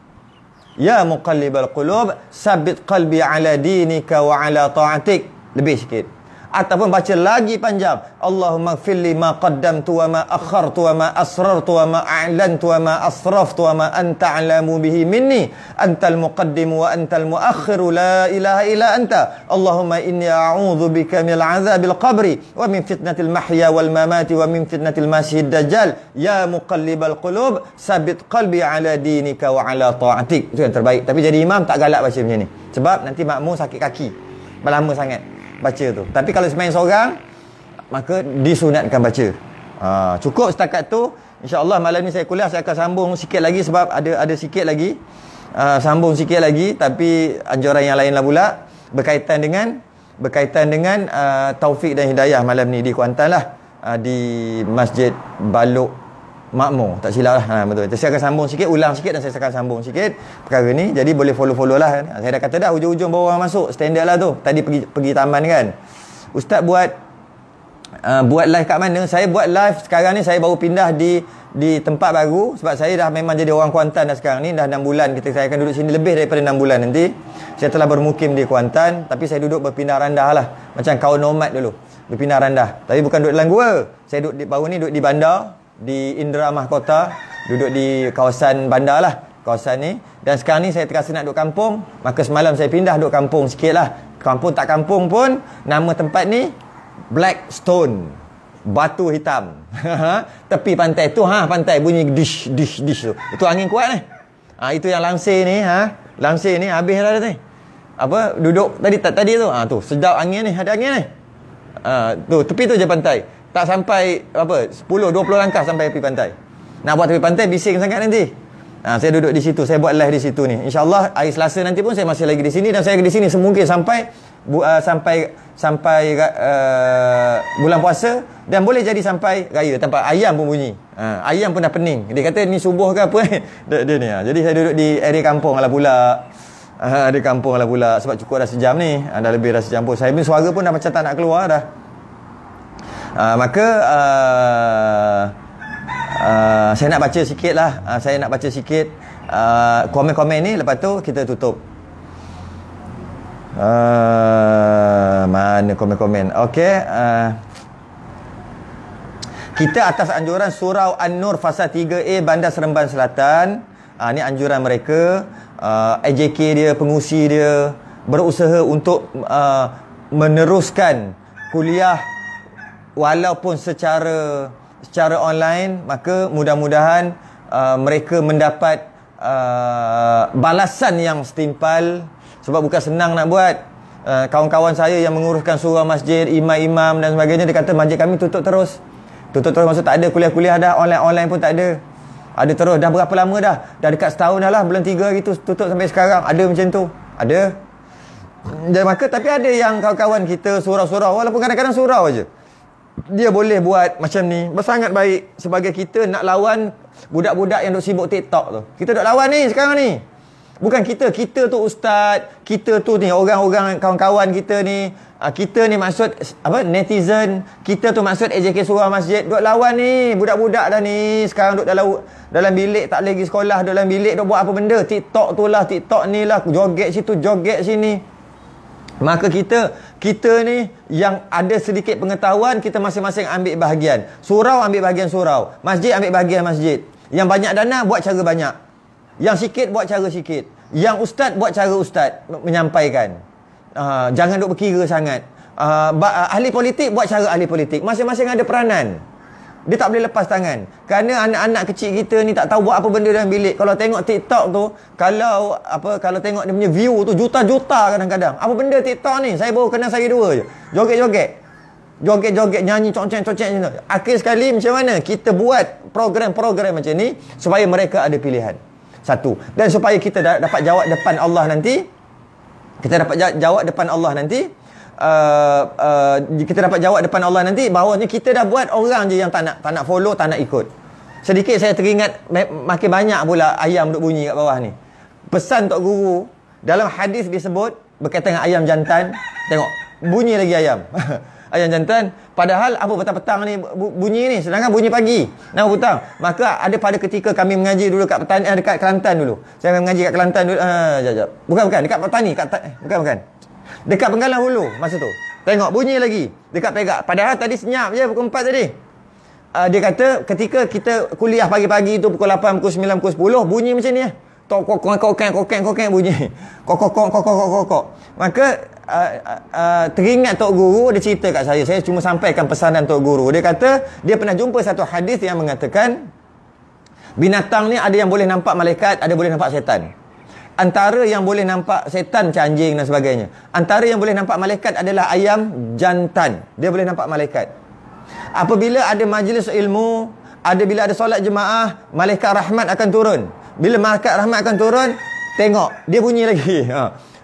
ya muqallibal qulub sabbit qalbi ala dinika wa ala ta'atik lebih sikit ataupun baca lagi panjang Allahumma fili ma qaddamtu wa ma akhartu wa ma asrartu wa ma a'lantu wa ma asraftu wa ma anta alamu bihi minni antal muqaddimu wa antal muakhiru la ilaha illa anta Allahumma inni a'udhu bika min al qabri wa min fitnatil mahya wal mamati wa min fitnatil masjid dajjal ya al qulub sabit qalbi ala dinika wa ala ta'atik itu yang terbaik tapi jadi imam tak galak baca macam ni sebab nanti makmu sakit kaki berlama sangat baca tu. Tapi kalau sembahyang seorang, maka disunatkan baca. Ha, cukup setakat tu. InsyaAllah malam ni saya kuliah, saya akan sambung sikit lagi sebab ada ada sikit lagi. Ha, sambung sikit lagi tapi anjuran yang lain lah pula. Berkaitan dengan berkaitan dengan uh, taufik dan hidayah malam ni di Kuantan lah. Uh, di Masjid Balok makmu tak silap lah ha, betul saya akan sambung sikit ulang sikit dan saya akan sambung sikit perkara ni jadi boleh follow-follow lah saya dah kata dah hujung-hujung bawa orang masuk standard lah tu tadi pergi pergi taman kan ustaz buat uh, buat live kat mana saya buat live sekarang ni saya baru pindah di di tempat baru sebab saya dah memang jadi orang Kuantan dah sekarang ni dah 6 bulan kita saya akan duduk sini lebih daripada 6 bulan nanti saya telah bermukim di Kuantan tapi saya duduk berpindah randah lah macam kau nomad dulu berpindah randah tapi bukan duduk dalam gua saya duduk di, baru ni duduk di bandar di Indra Mahkota duduk di kawasan bandar lah kawasan ni dan sekarang ni saya terasa nak duduk kampung maka semalam saya pindah duduk kampung sikit lah kampung tak kampung pun nama tempat ni Black Stone batu hitam tepi pantai tu ha pantai bunyi dish dish dish tu itu angin kuat ni ha, itu yang langsir ni ha langsir ni habis lah tadi apa duduk tadi tadi tu ha, tu sedap angin ni ada angin ni ha, tu tepi tu je pantai tak sampai apa 10 20 langkah sampai tepi pantai. Nak buat tepi pantai bising sangat nanti. Ha, saya duduk di situ, saya buat live di situ ni. Insya-Allah hari Selasa nanti pun saya masih lagi di sini dan saya di sini semungkin sampai bu, uh, sampai sampai uh, bulan puasa dan boleh jadi sampai raya tempat ayam pun bunyi. Ha, ayam pun dah pening. Dia kata ni subuh ke apa dia, dia ni. Ha. Jadi saya duduk di area kampung ala pula. Ha, ada kampung lah pula sebab cukup dah sejam ni. Ha, dah lebih dah sejam pun. Saya pun suara pun dah macam tak nak keluar dah uh, maka uh, uh, saya nak baca sikit lah uh, saya nak baca sikit komen-komen uh, ni lepas tu kita tutup uh, mana komen-komen ok uh, kita atas anjuran surau An-Nur Fasa 3A Bandar Seremban Selatan uh, ni anjuran mereka uh, AJK dia pengusi dia berusaha untuk uh, meneruskan kuliah walaupun secara secara online maka mudah-mudahan uh, mereka mendapat uh, balasan yang setimpal sebab bukan senang nak buat uh, kawan-kawan uh, saya yang menguruskan surau masjid imam-imam dan sebagainya dia kata masjid kami tutup terus tutup terus maksud tak ada kuliah-kuliah dah online-online pun tak ada ada terus dah berapa lama dah dah dekat setahun dah lah belum tiga hari tu tutup sampai sekarang ada macam tu ada dan maka tapi ada yang kawan-kawan kita surau-surau walaupun kadang-kadang surau aje. -kadang dia boleh buat macam ni sangat baik sebagai kita nak lawan budak-budak yang duk sibuk TikTok tu kita duk lawan ni sekarang ni bukan kita kita tu ustaz kita tu ni orang-orang kawan-kawan kita ni ah, kita ni maksud apa netizen kita tu maksud AJK Surah Masjid duk lawan ni budak-budak dah ni sekarang duk dalam dalam bilik tak lagi sekolah dalam bilik duk buat apa benda TikTok tu lah TikTok ni lah joget situ joget sini Maka kita kita ni yang ada sedikit pengetahuan kita masing-masing ambil bahagian. Surau ambil bahagian surau, masjid ambil bahagian masjid. Yang banyak dana buat cara banyak. Yang sikit buat cara sikit. Yang ustaz buat cara ustaz menyampaikan. Uh, jangan duk berkira sangat. Uh, ahli politik buat cara ahli politik. Masing-masing ada peranan. Dia tak boleh lepas tangan. Kerana anak-anak kecil kita ni tak tahu buat apa benda dalam bilik. Kalau tengok TikTok tu, kalau apa kalau tengok dia punya view tu juta-juta kadang-kadang. Apa benda TikTok ni? Saya baru kenal saya dua je. Joget-joget. Joget-joget nyanyi cocek-cocek macam Akhir sekali macam mana kita buat program-program macam ni supaya mereka ada pilihan. Satu. Dan supaya kita dapat jawab depan Allah nanti. Kita dapat jawab depan Allah nanti uh, uh, kita dapat jawab depan Allah nanti bahawanya kita dah buat orang je yang tak nak tak nak follow tak nak ikut sedikit saya teringat makin banyak pula ayam duduk bunyi kat bawah ni pesan untuk Guru dalam hadis disebut berkaitan dengan ayam jantan tengok bunyi lagi ayam ayam jantan padahal apa petang-petang ni bunyi ni sedangkan bunyi pagi nama petang maka ada pada ketika kami mengaji dulu kat petani eh, dekat Kelantan dulu saya mengaji kat Kelantan dulu ha, jap, jap. bukan bukan dekat petani kat ta, eh, bukan bukan Dekat penggalan hulu masa tu. Tengok bunyi lagi. Dekat pegak. Padahal tadi senyap je pukul 4 tadi. Uh, dia kata ketika kita kuliah pagi-pagi tu pukul 8, pukul 9, pukul 10 bunyi macam ni lah. Tok kok kok kok kok kok kok bunyi. Kok kok kok kok kok kok. Maka uh, uh, teringat tok guru dia cerita kat saya. Saya cuma sampaikan pesanan tok guru. Dia kata dia pernah jumpa satu hadis yang mengatakan binatang ni ada yang boleh nampak malaikat, ada yang boleh nampak syaitan antara yang boleh nampak setan macam anjing dan sebagainya. Antara yang boleh nampak malaikat adalah ayam jantan. Dia boleh nampak malaikat. Apabila ada majlis ilmu, ada bila ada solat jemaah, malaikat rahmat akan turun. Bila malaikat rahmat akan turun, tengok, dia bunyi lagi.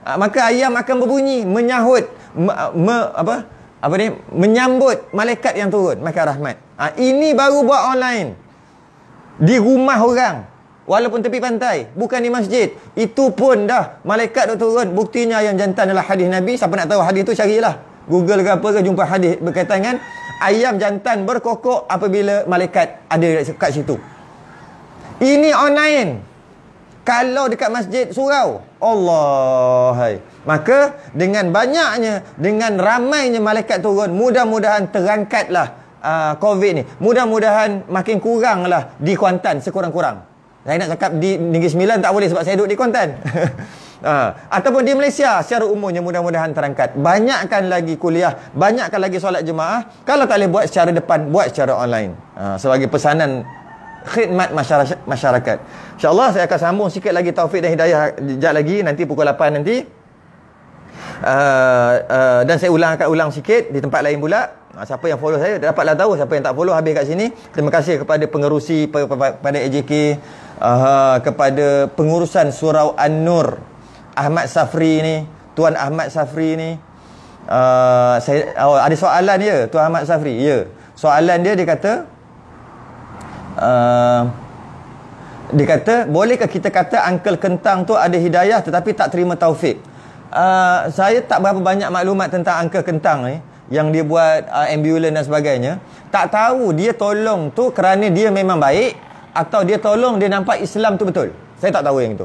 Ha. ha. Maka ayam akan berbunyi, menyahut, me, me, apa, apa ni, menyambut malaikat yang turun, malaikat rahmat. Ha. Ini baru buat online. Di rumah orang. Walaupun tepi pantai Bukan di masjid Itu pun dah Malaikat dah turun Buktinya ayam jantan adalah hadis Nabi Siapa nak tahu hadis tu carilah Google ke apa ke jumpa hadis berkaitan dengan Ayam jantan berkokok apabila malaikat ada dekat situ Ini online Kalau dekat masjid surau Allah hai. Maka dengan banyaknya Dengan ramainya malaikat turun Mudah-mudahan terangkatlah uh, COVID ni Mudah-mudahan makin kuranglah di Kuantan sekurang-kurang saya nak cakap di Negeri Sembilan tak boleh sebab saya duduk di Kuantan. Uh, ataupun di Malaysia secara umumnya mudah-mudahan terangkat banyakkan lagi kuliah banyakkan lagi solat jemaah kalau tak boleh buat secara depan buat secara online uh, sebagai pesanan khidmat masyarakat insyaAllah saya akan sambung sikit lagi taufik dan hidayah sekejap lagi nanti pukul 8 nanti uh, uh, dan saya ulang akan ulang sikit di tempat lain pula Siapa yang follow saya dapatlah tahu Siapa yang tak follow habis kat sini Terima kasih kepada pengerusi Kepada AJK Aha, kepada pengurusan surau An-Nur Ahmad Safri ni Tuan Ahmad Safri ni uh, saya, oh, ada soalan dia Tuan Ahmad Safri ya soalan dia dia kata uh, dia kata bolehkah kita kata Uncle Kentang tu ada hidayah tetapi tak terima taufik uh, saya tak berapa banyak maklumat tentang Uncle Kentang ni yang dia buat uh, ambulans dan sebagainya tak tahu dia tolong tu kerana dia memang baik atau dia tolong dia nampak Islam tu betul Saya tak tahu yang itu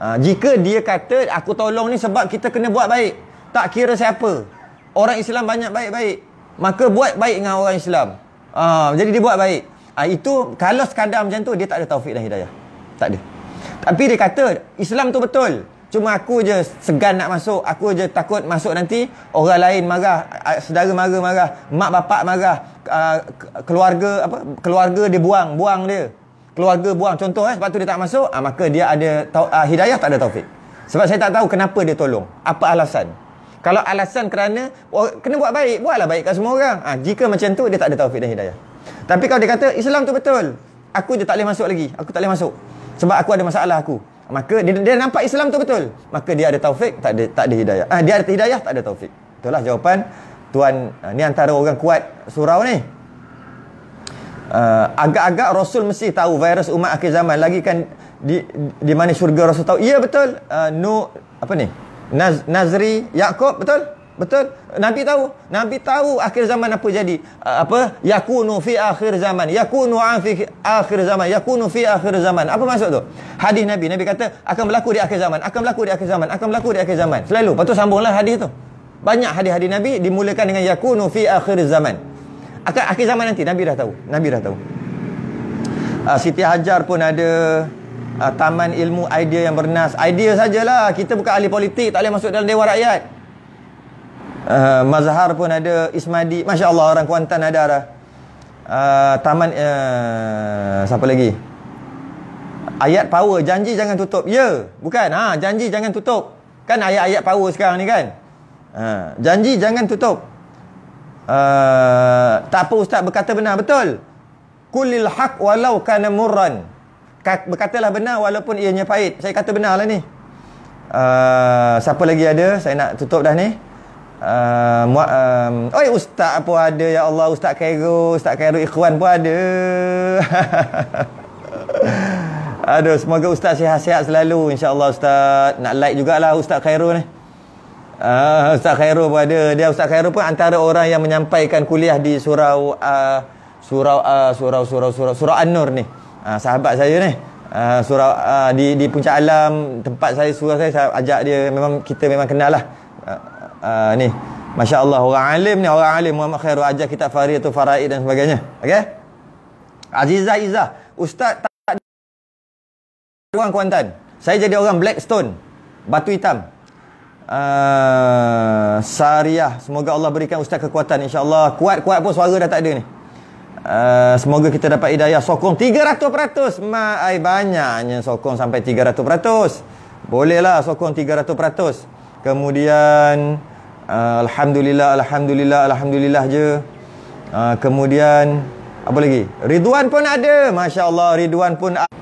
ha, Jika dia kata aku tolong ni sebab kita kena buat baik Tak kira siapa Orang Islam banyak baik-baik Maka buat baik dengan orang Islam ha, Jadi dia buat baik ha, Itu kalau sekadar macam tu dia tak ada taufik dan hidayah Tak ada Tapi dia kata Islam tu betul Cuma aku je segan nak masuk Aku je takut masuk nanti Orang lain marah Sedara marah-marah Mak bapak marah Keluarga apa Keluarga dia buang Buang dia keluarga buang contoh eh lepas tu dia tak masuk ah, maka dia ada tau, ah, hidayah tak ada taufik sebab saya tak tahu kenapa dia tolong apa alasan kalau alasan kerana oh, kena buat baik buatlah baik kat semua orang ah, jika macam tu dia tak ada taufik dan hidayah tapi kalau dia kata Islam tu betul aku je tak boleh masuk lagi aku tak boleh masuk sebab aku ada masalah aku maka dia, dia nampak Islam tu betul maka dia ada taufik tak ada, tak ada hidayah ah, dia ada hidayah tak ada taufik itulah jawapan Tuan ah, ni antara orang kuat surau ni uh, agak-agak Rasul mesti tahu virus umat akhir zaman lagi kan di di mana syurga Rasul tahu iya betul uh, nu apa ni Naz, Nazri Yakub betul betul Nabi tahu Nabi tahu akhir zaman apa jadi uh, apa yakunu fi akhir zaman yakunu an fi akhir zaman yakunu fi akhir zaman apa maksud tu hadis Nabi Nabi kata akan berlaku di akhir zaman akan berlaku di akhir zaman akan berlaku di akhir zaman selalu patut sambunglah hadis tu banyak hadis-hadis Nabi dimulakan dengan yakunu fi akhir zaman akan akhir zaman nanti Nabi dah tahu Nabi dah tahu uh, Siti Hajar pun ada uh, taman ilmu idea yang bernas idea sajalah kita bukan ahli politik tak boleh masuk dalam dewan rakyat uh, Mazhar pun ada Ismadi masya-Allah orang Kuantan ada Uh, taman uh, Siapa lagi Ayat power Janji jangan tutup Ya Bukan ha, Janji jangan tutup Kan ayat-ayat power sekarang ni kan uh, Janji jangan tutup Eh, tak apa ustaz berkata benar betul. Kulil haq walau kana murran. Berkatalah benar walaupun ianya pahit. Saya kata benarlah ni. Uh, siapa lagi ada? Saya nak tutup dah ni. Uh, um, oi ustaz apa ada ya Allah ustaz Kairo, ustaz Kairo Ikhwan pun ada. Aduh semoga ustaz sihat-sihat selalu insya-Allah ustaz. Nak like jugaklah ustaz Kairo ni uh, Ustaz Khairul pun ada dia Ustaz Khairul pun antara orang yang menyampaikan kuliah di surau uh, surau, uh, surau surau surau surau An-Nur ni uh, sahabat saya ni uh, surau uh, di di puncak alam tempat saya surau saya saya ajak dia memang kita memang kenal lah uh, uh, ni masya-Allah orang alim ni orang alim Muhammad Khairul kita kitab atau faraid dan sebagainya okey Aziza, Izzah ustaz tak ruang Kuantan saya jadi orang Blackstone batu hitam uh, Sariah Semoga Allah berikan ustaz kekuatan InsyaAllah kuat-kuat pun suara dah tak ada ni uh, Semoga kita dapat hidayah Sokong 300% Ma'ai banyaknya sokong sampai 300% Bolehlah sokong 300% Kemudian uh, Alhamdulillah, Alhamdulillah, Alhamdulillah je uh, Kemudian Apa lagi? Ridwan pun ada MasyaAllah Ridwan pun ada